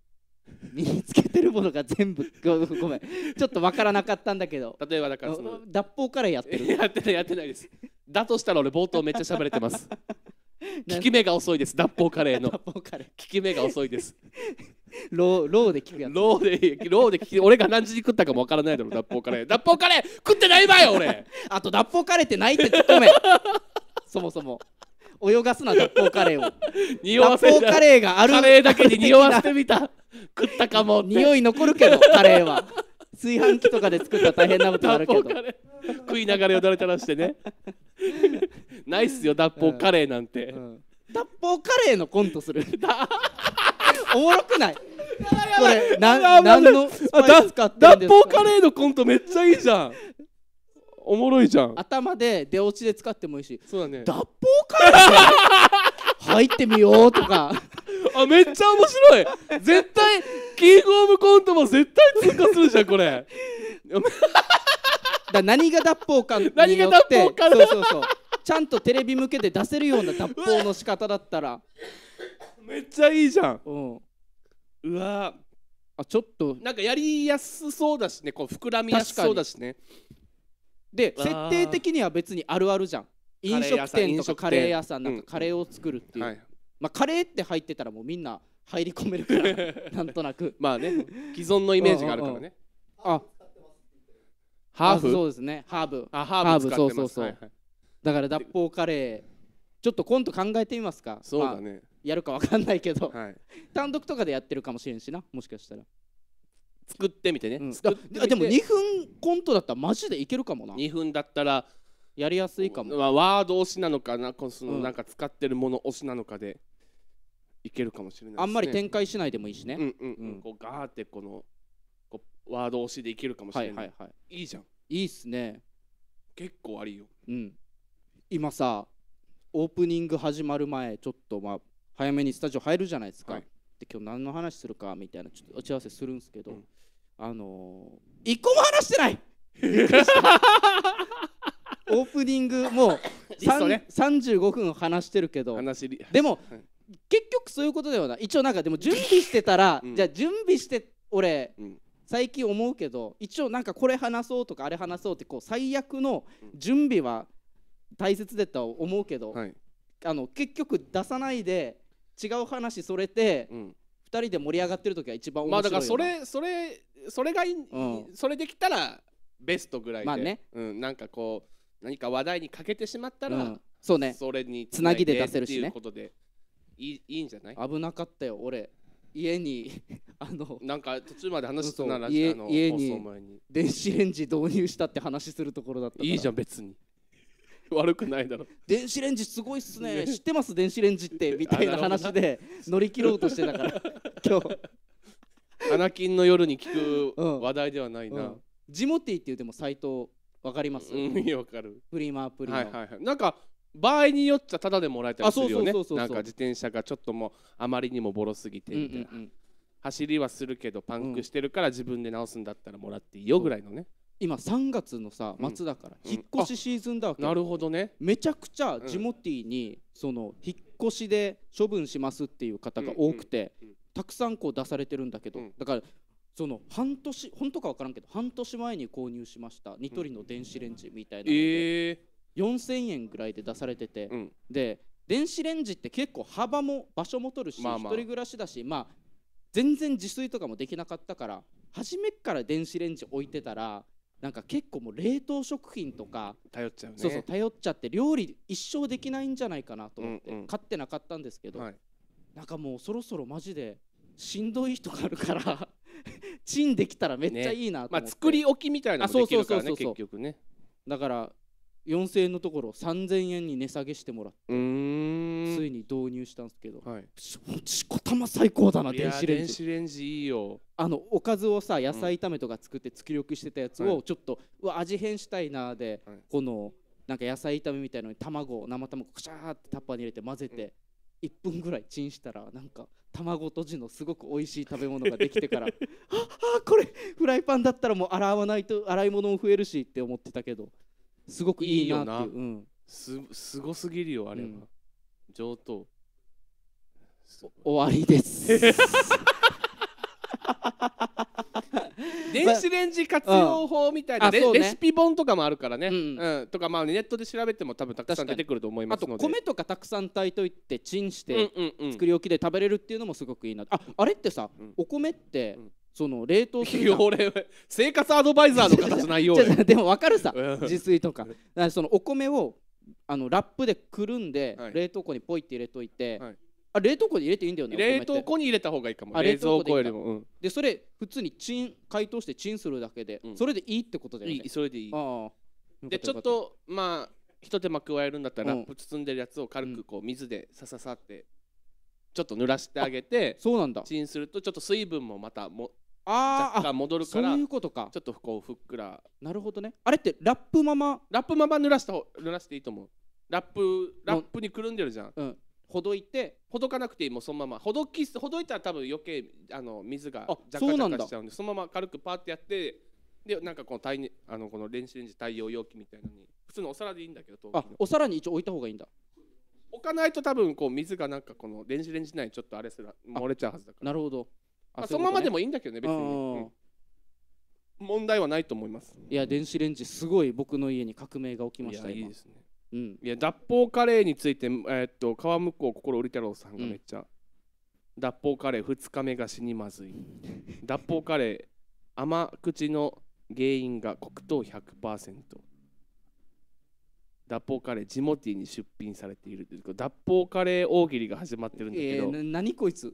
身につけてるものが全部 <laughs> ごめんちょっと分からなかったんだけど例えばだからその脱法からやってる <laughs> やってないやってないですだとしたら俺冒頭めっちゃ喋れてます効 <laughs> き目が遅いです脱法カレーの効き目が遅いですローローで聞くやつローでローで聞俺が何時に食ったかもわからないだろ脱法カレー脱法カレー食ってないわよ俺 <laughs> あと脱法カレーってないって突っ込め <laughs> そもそも泳がすな脱法カレーを匂わせ脱法カレーがあるカレーだけに匂わせてみた食ったかも匂い残るけどカレーは炊飯器とかで作ったら大変なことになるけど食いながらよだれ垂らしてねないっすよ脱法カレーなんて、うんうん、脱法カレーのコントする <laughs> おもろくないこれな何のスパイス使ってんですか、脱法カレーのコントめっちゃいいじゃんおもろいじゃん頭で出落ちで使ってもいいしそうだね脱法カレー入ってみようとか <laughs> あめっちゃ面白い絶対キングオブコントも絶対通過するじゃんこれだ何が脱法かによって <laughs> 何が脱法かそうそうそうちゃんとテレビ向けて出せるような脱法の仕方だったらめっちゃいいじゃん、うん、うわあちょっとなんかやりやすそうだしねこう膨らみやすそうだしねで設定的には別にあるあるじゃん飲食店とかカレー屋さんなんかカレーを作るっていう、うんうんはい、まあ、カレーって入ってたらもうみんな入り込めるから <laughs> なんとなくまあね既存のイメージがあるからねあハーフそうですねハーブあハーブそうそうそう、はいはい、だから脱法カレーちょっと今度考えてみますかそうだね、まあやるか分かんないけど、はい、単独とかでやってるかもしれんしなもしかしたら作ってみてね、うん、てでも2分コントだったらマジでいけるかもな2分だったらやりやすいかも、ワード推しなのかなそのなんか使ってるもの推しなのかでいけるかもしれない、ね、あんまり展開しないでもいいしねうんうんうん、うん、こうガーってこのこうワード推しでいけるかもしれない、はいはいはい、いいじゃんいいっすね結構ありよ、うん、今さオープニング始まる前ちょっとまあ早めにスタジオ入るじゃないですか、はい、で今日何の話するかみたいなちょっと打ち合わせするんですけど、うん、あのー、一個も話してない <laughs> オープニングもう、ね、35分話してるけどでも、はい、結局そういうことではない一応なんかでも準備してたら、うん、じゃあ準備して俺、うん、最近思うけど一応なんかこれ話そうとかあれ話そうってこう最悪の準備は大切でとは思うけど、はい、あの結局出さないで違う話それて、うん、人で盛り上がってる時は一番面白いまあだからそれそれそれがい、うん、それできたらベストぐらいでまあね、うん、なんかこう何か話題にかけてしまったら、うん、そうねそれにつなぎで出せるしねいいいいんじゃない危なかったよ俺家に <laughs> あのなんか途中まで話すとたら家に電子レンジ導入したって話するところだったいいじゃん別に <laughs> 悪くないだろ電子レンジすごいっすね知ってます電子レンジってみたいな話で乗り切ろうとしてたから <laughs> 今日「アナキンの夜」に聞く話題ではないな、うん、ジモティって言うてもサイトわかります、うん、いいわかるフリマアプリの、はいはいはい、なんか場合によっちゃタダでもらえたりするよねなんか自転車がちょっともうあまりにもボロすぎてみたいな、うんうんうん、走りはするけどパンクしてるから自分で直すんだったらもらっていいよぐらいのね、今3月のさ末だから、引っ越しシーズンだわけ、なるほどねめちゃくちゃジモティーに、その引っ越しで処分しますっていう方が多くて、たくさんこう出されてるんだけど、だからその半年本当か分からんけど半年前に購入しましたニトリの電子レンジみたいなので、え4,000円ぐらいで出されてて、で電子レンジって結構幅も場所も取るし、一人暮らしだし、まあ、全然自炊とかもできなかったから初めから電子レンジ置いてたらなんか結構もう冷凍食品とか頼っちゃう、ね、そうそう頼っちゃって料理一生できないんじゃないかなと思って、うん買ってなかったんですけど、はい、なんかもうそろそろマジでしんどい人があるから <laughs> チンできたらめっちゃいいなと思って、ね、まあ、作り置きみたいなのもできるからね結局ねだから4000円のところ3000円に値下げしてもらってついに導入したんですけど、はい、しこたま最高だな電子レンジ電子レンジいいよあのおかずをさ野菜炒めとか作って突き力してたやつをちょっと、うわ味変したいなで、このなんか野菜炒めみたいのに卵生卵くしゃーってタッパーに入れて混ぜて、1分ぐらいチンしたらなんか卵とじのすごく美味しい食べ物ができてから <laughs> ああこれフライパンだったらもう洗わないと洗い物も増えるしって思ってたけどすごくいいなっていういいよなうん、すすごすぎるよあれは、うん上等終わりです <laughs> 電子レンジ活用法みたいな、レねレシピ本とかもあるからね、ううんとかまあネットで調べても多分たくさん出てくると思いますので米とかたくさん炊いといてチンして作り置きで食べれるっていうのもすごくいいなああれってさ、うんお米ってうんその冷凍する俺生活アドバイザーの方じゃないよ <laughs> でも分かるさ自炊とかかそのお米をあのラップでくるんで、はい、冷凍庫にポイって入れといて、はい、あ冷凍庫に入れていいんだよね冷凍庫に入れた方がいいかも冷蔵庫よりも、うん、でそれ普通にチン解凍してチンするだけで、うん、それでいいってことだよねいいそれでいいでちょっとまあひと手間加えるんだったら、うん、ラップ包んでるやつを軽くこう水でさささってちょっと濡らしてあげてそうなんだチンするとちょっと水分もまたも若干戻るからそういうことかちょっとこうふっくらなるほどねあれってラップままラップまま濡らした濡らしていいと思うラップラップにくるんでるじゃん、うん、ほどいてほどかなくていいもうそのままほどきほどいたら多分余計あの水がジャカジしちゃうんでそのまま軽くパーってやってでなんかこのあのこの電子レンジ対応容器みたいなのに普通のお皿でいいんだけどあお皿に一応置いた方がいいんだ置かないと多分こう水がなんかこの電子レンジ内にちょっとあれすら漏れちゃうはずだからなるほどまあ、そのままでもいいんだけどね別に、うん問題はないと思いますいや電子レンジすごい僕の家に革命が起きましたいいですねうん、いや脱法カレーについて、えー、っと川向こう心折太郎さんがめっちゃ、うん、脱法カレー2日目が死にまずい <laughs> 脱法カレー甘口の原因が黒糖100%脱法カレージモティに出品されているという脱法カレー大喜利が始まってるんだけど、えー、何こいつ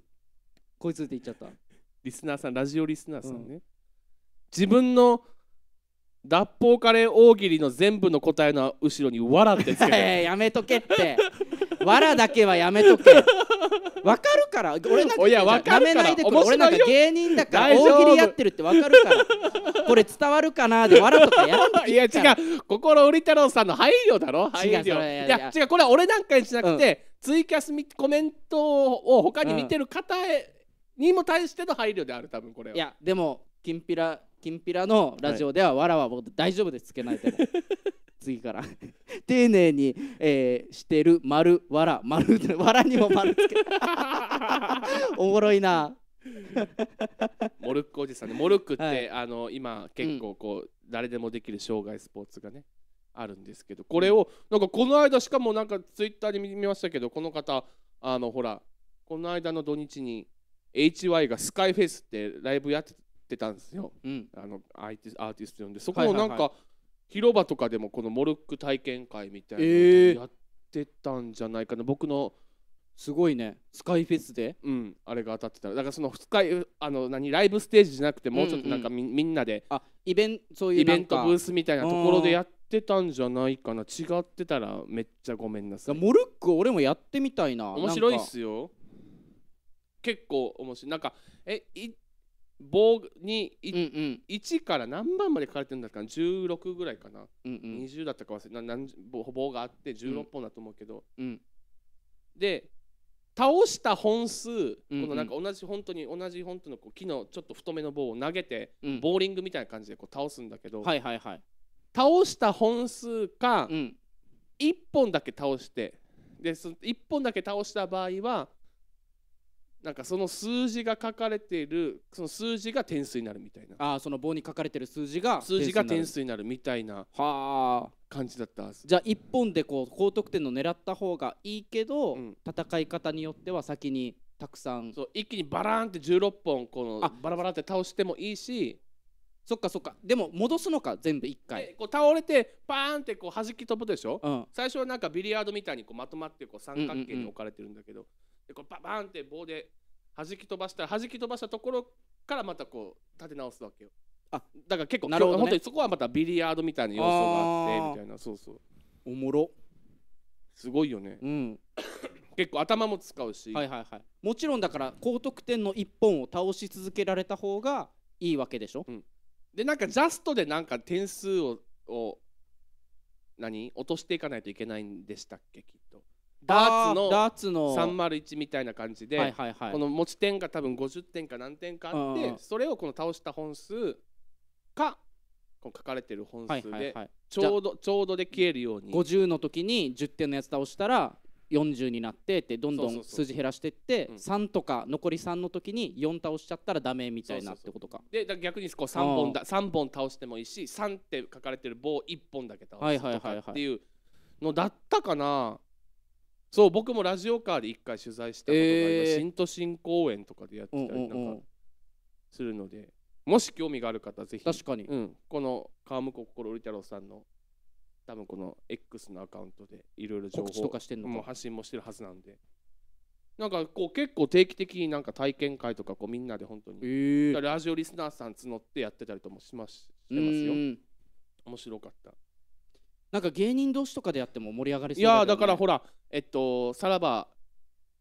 こいつって言っちゃったリスナーさんラジオリスナーさんね、うん、自分の脱法カレー大喜利の全部の答えの後ろに「わら」ってつけやめとけってわらだけはやめとけわかるから俺なんかやめないでこれ俺なんか芸人だから大喜利やってるってわかるからこれ伝わるかなでわらとかやらない <laughs> や違う心り太郎さんの配慮だろ配慮いや違うこれは俺なんかにしなくて、うん、ツイキャスコメントを他に見てる方へ、うんにも対しての配慮である多分これはいやでもきんぴらきんぴらのラジオでは、わらは僕大丈夫ですつけないでも <laughs> 次から <laughs> 丁寧に、えー、してる丸わら丸わらにも丸つけ <laughs> おもろいなモルックおじさんねモルックって、はい、あの今結構こう、うん、誰でもできる障害スポーツがねあるんですけどこれをなんかこの間しかもなんかツイッターで見ましたけどこの方あのほらこの間の土日に HY がスカイフェスってライブやってたんですよ、うん、あのアーティスト呼んでそこのなんか、広場とかでもこのモルック体験会みたいなのやってたんじゃないかな、えー、僕のすごいねスカイフェスでうんあれが当たってただからそのスカイあの何ライブステージじゃなくてもうちょっとなんかみうんうん、みんなであイベンそういうイベントブースみたいなところでやってたんじゃないかな違ってたらめっちゃごめんなさいモルック俺もやってみたいな面白いっすよ結構面白いなんかえい棒にい、うんうん1から何番まで書かれてるんだったかな16ぐらいかな、うんうん20だったか忘れな何棒棒があって16本だと思うけど、うんで倒した本数、うんこのなんか同じ本当に同じ本当のこう木のちょっと太めの棒を投げて、うんボーリングみたいな感じでこう倒すんだけど、はいはいはい倒した本数か、うん1本だけ倒してでその1本だけ倒した場合はなんかその数字が書かれているその数字が点数になるみたいなああその棒に書かれてる数字が数字が点数になるみたいなはあ感じだったじゃあ1本でこう高得点の狙った方がいいけど、うん、戦い方によっては先にたくさんそう一気にバラーンって16本このバラバラって倒してもいいしそっかそっかでも戻すのか全部1回こう倒れてパーンってこう弾き飛ぶでしょ、うん、最初はなんかビリヤードみたいにこうまとまってこう三角形に置かれてるんだけど、うんうんうんでこれババンって棒で弾き飛ばしたら弾き飛ばしたところからまたこう立て直すわけよあだから結構なるほどね本当にそこはまたビリヤードみたいな要素があってみたいなそうそうおもろすごいよねうん結構頭も使うし、はいはいはいもちろんだから高得点の一本を倒し続けられた方がいいわけでしょでなんかジャストでなんか点数をを何落としていかないといけないんでしたっけきっとダーツの301みたいな感じで、この持ち点が多分50点か何点かあって、それをこの倒した本数かこの書かれてる本数で、ちょうどちょうどで消えるように50の時に10点のやつ倒したら40になってってどんどん数字減らしていって3とか残り3の時に4倒しちゃったらダメみたいなってことかで逆にこう3本だ3本倒してもいいし3って書かれてる棒1本だけ倒すとかっていうのだったかなそう僕もラジオカーで一回取材したことがあります、えー、新都心公園とかでやってたりなんかするので、うんうんうん、もし興味がある方ぜひ確かに、うん、この川向こ心織太郎さんの多分この X のアカウントでいろいろ情報とかしてんのも発信もしてるはずなんでなんかこう結構定期的になんか体験会とかこうみんなで本当に、えー、ラジオリスナーさん募ってやってたりともしましてますよ面白かったなんか芸人同士とかでやっても盛り上がりそうだ、ね、いやだからほらえっとさらば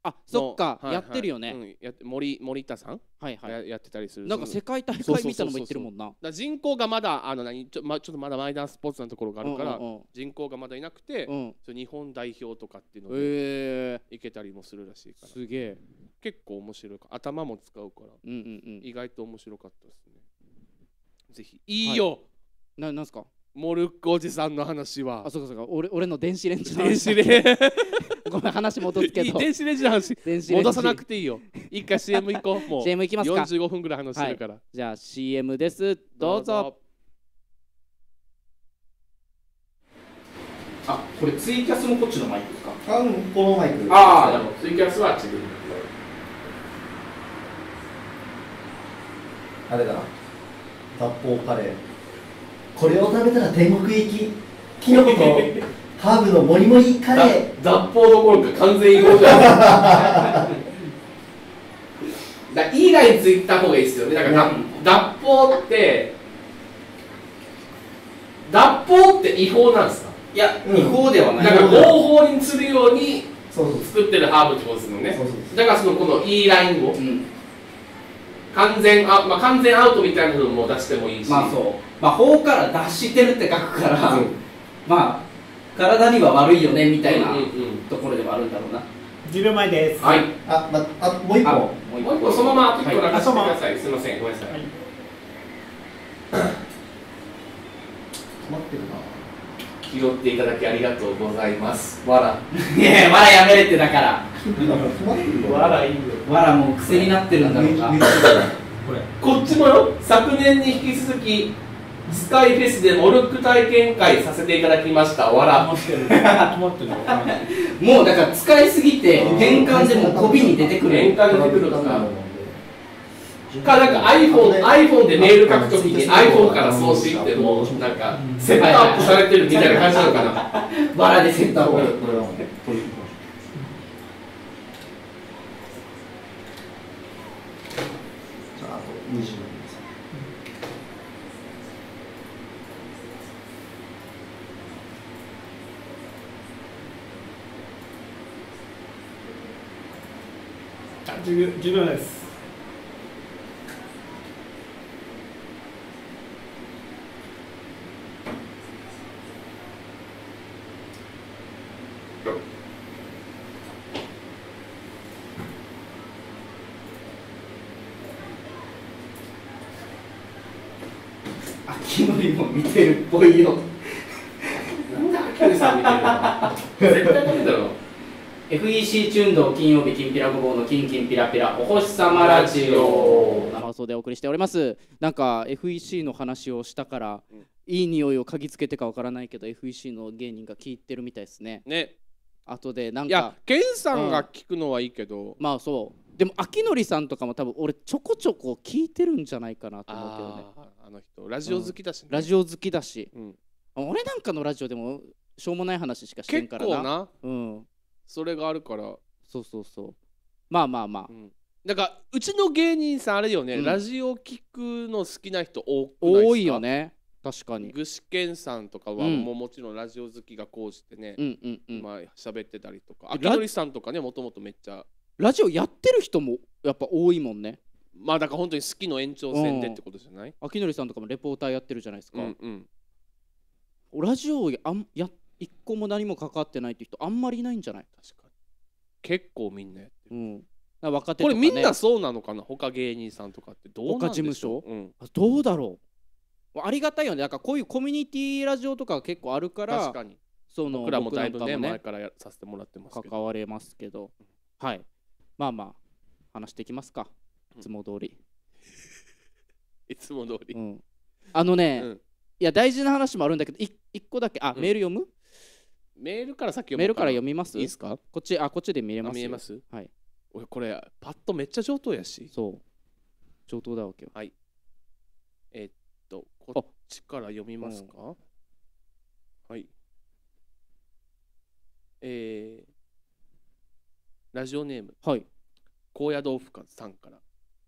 あそっか、はいはい、やってるよね、うん、や森森田さん、はいはい、やってたりするなんか世界大会みたいなのも言ってるもんなだ人口がまだあの何ちょ,、まあ、ちょっとまだマイナースポーツなところがあるから、うんうんうん、人口がまだいなくて、うん、日本代表とかっていうので、えいけたりもするらしいからすげえ結構面白いか頭も使うから、うんうんうん、意外と面白かったですねぜひいいよ、はい、ななんすかモルックおじさんの話はあそうかそうか俺俺の電子レンジの電子レンジ <laughs> ごめん話戻すけど電子レンジの話戻さなくていいよ一回 CM 行こうもう CM 行きますか45分ぐらい話してるから、はい、じゃあ CM ですどうぞあこれツイキャスもこっちのマイクですかあこのマイクああでもツイキャスは自分あれだな脱法カレーこれを食べたら天国行きキノコとハーブのもりもりカレー脱法どころか完全移行じゃない <laughs> だいいラインついた方がいいですよねだから、ね、脱法って脱法って違法なんですかいや、うん、違法ではないだから合法にするようにそそうう作ってるハーブってことですもんねだからそのこのいいラインを、うん、完全あ、まあ、完全アウトみたいなのも出してもいいしまあそうまあ、法から脱してるって書くから、うん、まあ体には悪いよねみたいなところではあるんだろうな、10秒前です。はい。あ、ま、あ、もう一個。もう一個、そのまま、一個流してください。すみません、ごめんなさい。はい、ってるな。拾っていただきありがとうございます。わら。ねや、わらやめれってだから。わらいいよ。わらもう癖になってるんだろうな。こっちもよ。昨年に引き続き。スカイフェスでモルック体験会させていただきましたわらもうだから使いすぎて変換でもコピに出てくる変換出てくるとかかなんか iPhone, iPhone でメール書くときに iPhone から送信ってもうなんかセットアップされてるみたいな感じなのかなわらでセットアップ1 10秒です秋のりも見てるっぽいよ FEC チューンド金曜日きんぴらごぼうの金金ピラピラお星様ラジオ生放送でお送りしておりますなんか FEC の話をしたから、うん、いい匂いを嗅ぎつけてかわからないけど FEC の芸人が聞いてるみたいですねね後でなんかいやケンさんが聞くのはいいけど、うん、まあそうでも秋りさんとかも多分俺ちょこちょこ聞いてるんじゃないかなと思うけどねあの人ラジオ好きだし、ねうん、ラジオ好きだし、俺なんかのラジオでもしょうもない話しかしてんからな結構な、うん、それがあるからそうそうそうまあまあまあ、うんなんかうちの芸人さんあれよね、うんラジオ聞くの好きな人多くないですか多いよね確かに具志堅さんとかはもうもちろんラジオ好きがこうしてねう、んうんうん、まあ喋ってたりとかラ秋りさんとかねもともとめっちゃラジオやってる人もやっぱ多いもんねまあだから本当に好きの延長線でってことじゃない、あ秋りさんとかもレポーターやってるじゃないですうか、んうん、ラジオやあんや一個も何も関わってないって人あんまりいないんじゃない確かに結構みんなやってる、うん、若手とか、ね、これみんなそうなのかな他芸人さんとかってどうなんでしょう事務所、うん、どうだろうありがたいよねなんかこういうコミュニティラジオとか結構あるから確かにその僕らもだいぶね、ね、前からやさせてもらってますけど関われますけど、うん、はいまあまあ話していきますかいつも通り、<laughs> いつも通り、うん、あのね、いや大事な話もあるんだけど一個だけあ、メール読むメールからさっきメールから読みますいいですかこっちあこっちで見れます見えますはい俺これパッとめっちゃ上等やしそう上等だわけよはいえー、っとこっちから読みますか、はいえー、ラジオネームはい高野豆腐館さんから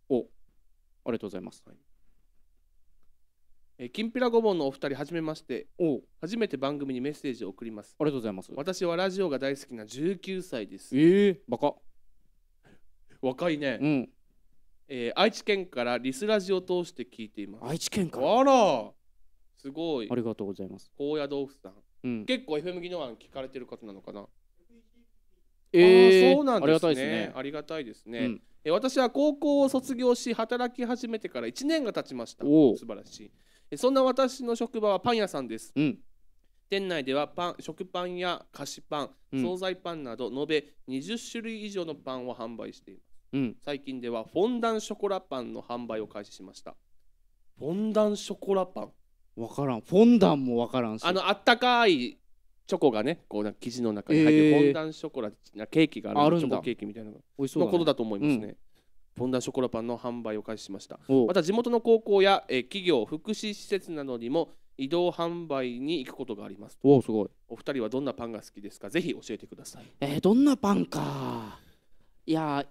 おありがとうございます、はいえー、きぴらごぼうのお二人はじめましてお初めて番組にメッセージを送りますありがとうございます私はラジオが大好きな19歳ですええー、バカ若いね、うんえー、愛知県からリスラジを通して聞いています愛知県からあらすごいありがとうございます高野豆腐さん、うん、結構 FM 技能案聞かれてる方なのかなえあそうなんですねありがたいですね、私は高校を卒業し働き始めてから1年が経ちました素晴らしいそんな私の職場はパン屋さんです、うん、店内ではパン食パンや菓子パン、惣菜パンなど延べ20種類以上のパンを販売しています、うん、最近ではフォンダンショコラパンの販売を開始しましたフォンダンショコラパン分からんフォンダンも分からんあのあったかいチョコがねこうな生地の中に入って、えー、フォンダンショコラなケーキがあるあるチョコケーキみたいなの、ね、のことだと思いますね、ポンダショコラパンの販売を開始しましたまた地元の高校や、え企業福祉施設などにも移動販売に行くことがありますおすごいお二人はどんなパンが好きですかぜひ教えてくださいえー、どんなパンかいや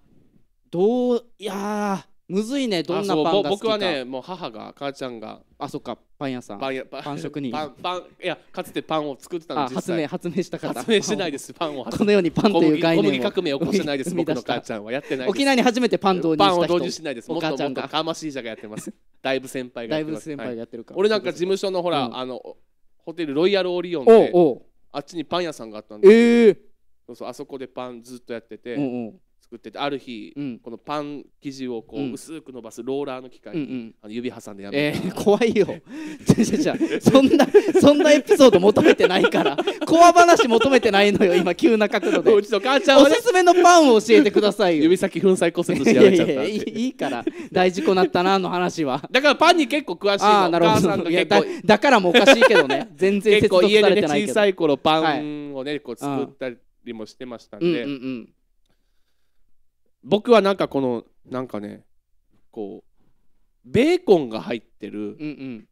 どういやむずいねどんなパンが僕はねもう母が母ちゃんがあそっかパン屋さんパンパン職人パンパンいやかつてパンを作ってたの実発明発明した方発明してないですパンをこのようにパンという概念を小麦革命を起こしてないです僕の母ちゃんはやってない沖縄に初めてパン導入パンを導入してないですもっともっとかましいじゃがやってますだいぶ先輩がやっだいぶ先輩がやってるから、はい、俺なんか事務所のほら、うん、あのホテルロイヤルオリオンであっちにパン屋さんがあったんでええー、そうそうあそこでパンずっとやってて、うんう作っててある日、うん、このパン生地をこう、うん、薄く伸ばすローラーの機械、うんうん、あの指挟んでやめえー、怖いよそんなそんなエピソード求めてないから怖話求めてないのよ今急な角度でうちの母ちゃん、ね、おすすめのパンを教えてくださいよ指先粉砕骨折しやめちゃったいいいから大事故なったなの話はだからパンに結構詳しいのあなるほどだだからもおかしいけどね全然結構家で、ね、小さい頃パンをね、こう作ったりもしてましたんで、うんうんうん僕はなんかこのなんかねこうベーコンが入ってる、うんうん、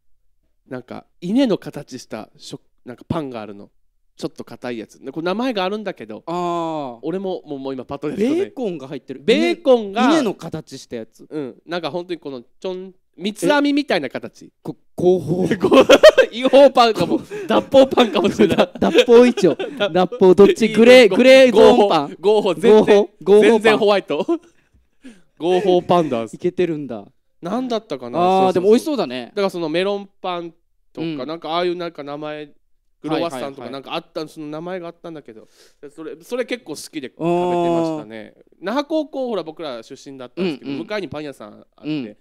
なんか稲の形した食なんかパンがあるのちょっと硬いやつこ名前があるんだけどあ俺ももう今パッと出てベーコンが入ってるベーコンが稲の形したやつうんなんか本当にこのちょん三つ編みみたいな形こ合法違法パンかも <laughs> 脱法パンかもしれない脱法一応脱法どっちグレーグレーゾーンパン合法全然合法全然ホワイト <laughs> 合法パンダいけてるんだ何だったかなあでも美味しそうだねだからそのメロンパンとか、なんかああいうなんか名前グロワッサンとかなんかあったその名前があったんだけどそれそれ結構好きで食べてましたね那覇高校ほら僕ら出身だったんですけど、向かいにパン屋さんあって、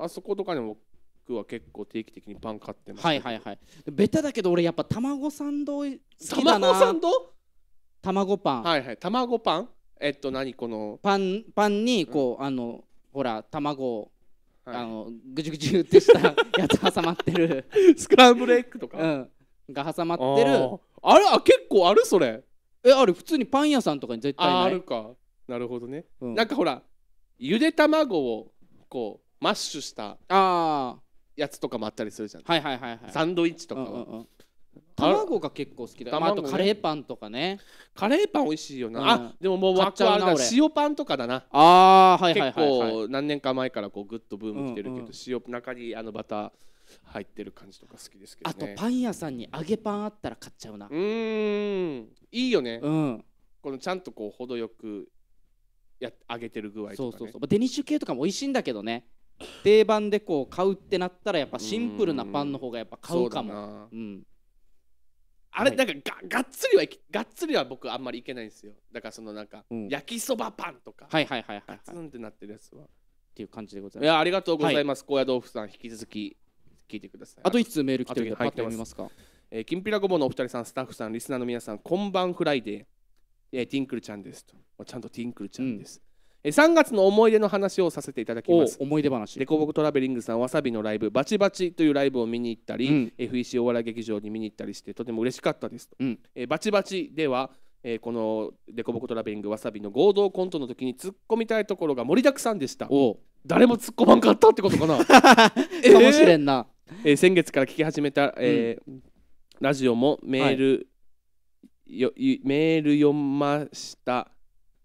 あそことかにも僕は結構定期的にパン買ってますはいはいはいベタだけど俺やっぱ卵サンド好きだな卵サンド卵パンはいはい卵パンえっと何このパンパンにこう、うん、あのほら卵をはい、あのぐじゅぐじゅってしたやつ挟まってる <laughs> スクランブルエッグとか、うん、が挟まってるあれあ結構あるそれえある普通にパン屋さんとかに絶対ないあるかなるほどね、うん、なんかほらゆで卵をこマッシュしたあやつとかもあったりするじゃん、はいはいはいはいサンドイッチとかは、うんうんうん卵が結構好きだ、まあ、あとカレーパンとかねカレーパン美味しいよな、うん、あでももう終わっちゃうな塩パンとかだなあーはいはいはい、はい、結構何年か前からこうグッとブーム来てるけど、うんうん、塩中にあのバター入ってる感じとか好きですけど、ね、あとパン屋さんに揚げパンあったら買っちゃうなうんいいよね、うん、このちゃんとこう程よくや揚げてる具合とか、ね、そうそうそうデニッシュ系とかも美味しいんだけどね定番でこう買うってなったらやっぱシンプルなパンの方がやっぱ買うかも。うん、あれなんかが,、がっつりはがっつりは僕あんまりいけないんですよだからそのなんか、焼きそばパンとかはいはいはいはい、はい、ガツンってなってるやつはっていう感じでございますいやありがとうございます、高野豆腐さん引き続き聞いてくださいあと1通メール来てるんでパッと読みますかえー、きんぴらごぼうのお二人さんスタッフさんリスナーの皆さんこんばんフライデー、えー、ティンクルちゃんですとちゃんとティンクルちゃんです、3月の思い出の話をさせていただきます思い出話デコボコトラベリングさんわさびのライブ「バチバチ」というライブを見に行ったり、うん、FEC お笑い劇場に見に行ったりしてとても嬉しかったです、うん、えバチバチではえー、この「デコボコトラベリングわさび」の合同コントの時に突っ込みたいところが盛りだくさんでした誰も突っ込まんかったってことかな <laughs> かもしれんな、えー、先月から聞き始めた、えー、うん、ラジオもメール、はい、メール読ました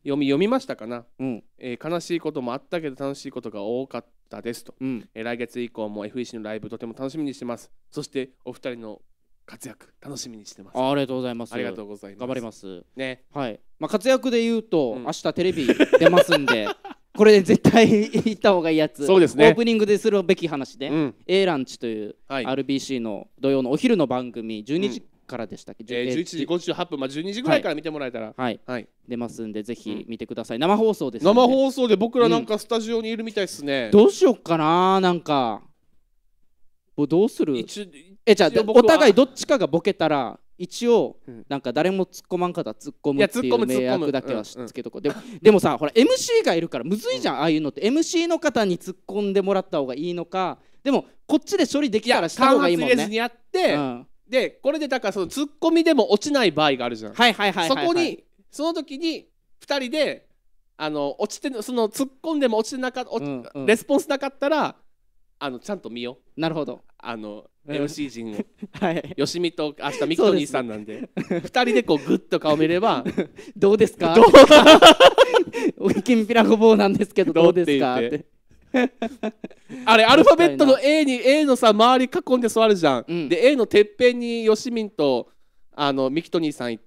読み読みましたかな、うんえー、悲しいこともあったけど楽しいことが多かったですと、うん、えー、来月以降も FEC のライブとても楽しみにしてますそしてお二人の活躍楽しみにしてますありがとうございますありがとうございます頑張りますねはいまあ活躍で言うと、うん、明日テレビ出ますんで <laughs> これで絶対行った方がいいやつそうですねオープニングでするべき話で、うん、A ランチという RBC の土曜のお昼の番組12時からでしたっけ、えー、11時58分、まあ、12時ぐらいから見てもらえたら、はい、はい、出ますんでぜひ見てください、生放送です、ね、生放送で僕らなんかスタジオにいるみたいですね、うん、どうしよっかななんかもうどうするえじゃあお互いどっちかがボケたら一応、なんか誰も突っ込まんかったら突っ込むっていう迷惑だけはしつけとこう、でもでもさほら MC がいるからむずいじゃん、ああいうのって MC の方に突っ込んでもらった方がいいのかでもこっちで処理できたらした方がいいもんね。やって、うんでこれでだからそのツッコミでも落ちない場合があるじゃん。はいはいはいそはいはいこにその時に2人であの落ちてその突っ込んでも落ちてなかった、うんうんレスポンスなかったらあのちゃんと見ようなるほど。あのうん MC 陣を <laughs> はい。よしみと明日ミクトニーさんなんで二人でこうグッと顔見れば <laughs> どうですかどうおいけんぴらごぼうなんですけどどうですかって。<laughs> あれアルファベットの A に A のさ周り囲んで座るじゃん、うん、で A のてっぺんにヨシミンとあのミキトニーさんいて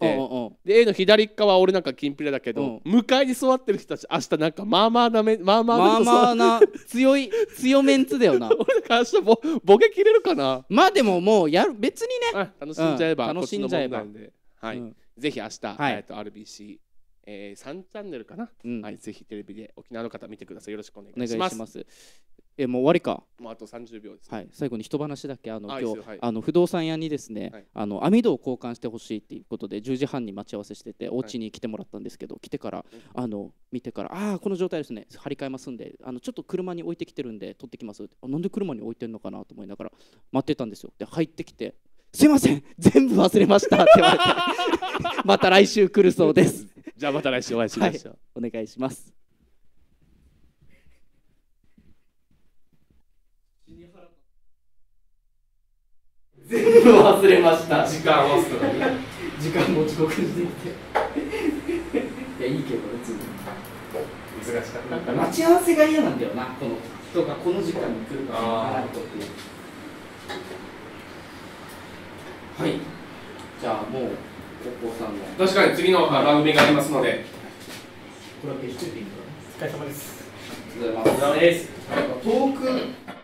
で A の左側俺なんかきんぴらだけど向かいに座ってる人たち明日なんかまあまあなめまあまあまあまあな強い強メンツだよな <laughs> 俺なんか明日ボボケ切れるかなまあでももうやる別にね楽しんじゃえば、うん、楽しんじゃえばはい、うん、ぜひ明日、はい、と RBC えー、3チャンネルかな、うん、はい、ぜひテレビで沖縄の方見てくださいよろしくお願いしますえもう終わりか。もうあと30秒です、ね、はい。最後に一話だけあの今日、はい、あの不動産屋にですね、はい、あの網戸を交換してほしいっていうことで10時半に待ち合わせしてて、お家に来てもらったんですけど、来てから、あの見てからああこの状態ですね。張り替えますんで、あのちょっと車に置いてきてるんで取ってきますあなんで車に置いてんのかなと思いながら待ってたんですよ。で入ってきて。すいません全部忘れましたって言われて <laughs> また来週来るそうですじゃあまた来週お会いしましょう、はい、お願いします全部忘れました時間を時間も遅刻していやいいけど別に難しかったなんか待ち合わせが嫌なんだよなこの人がこの時間に来るかとっていうはいじゃあもう確かに次の番組がありますので。お疲れ様です。お疲れ様です。トーク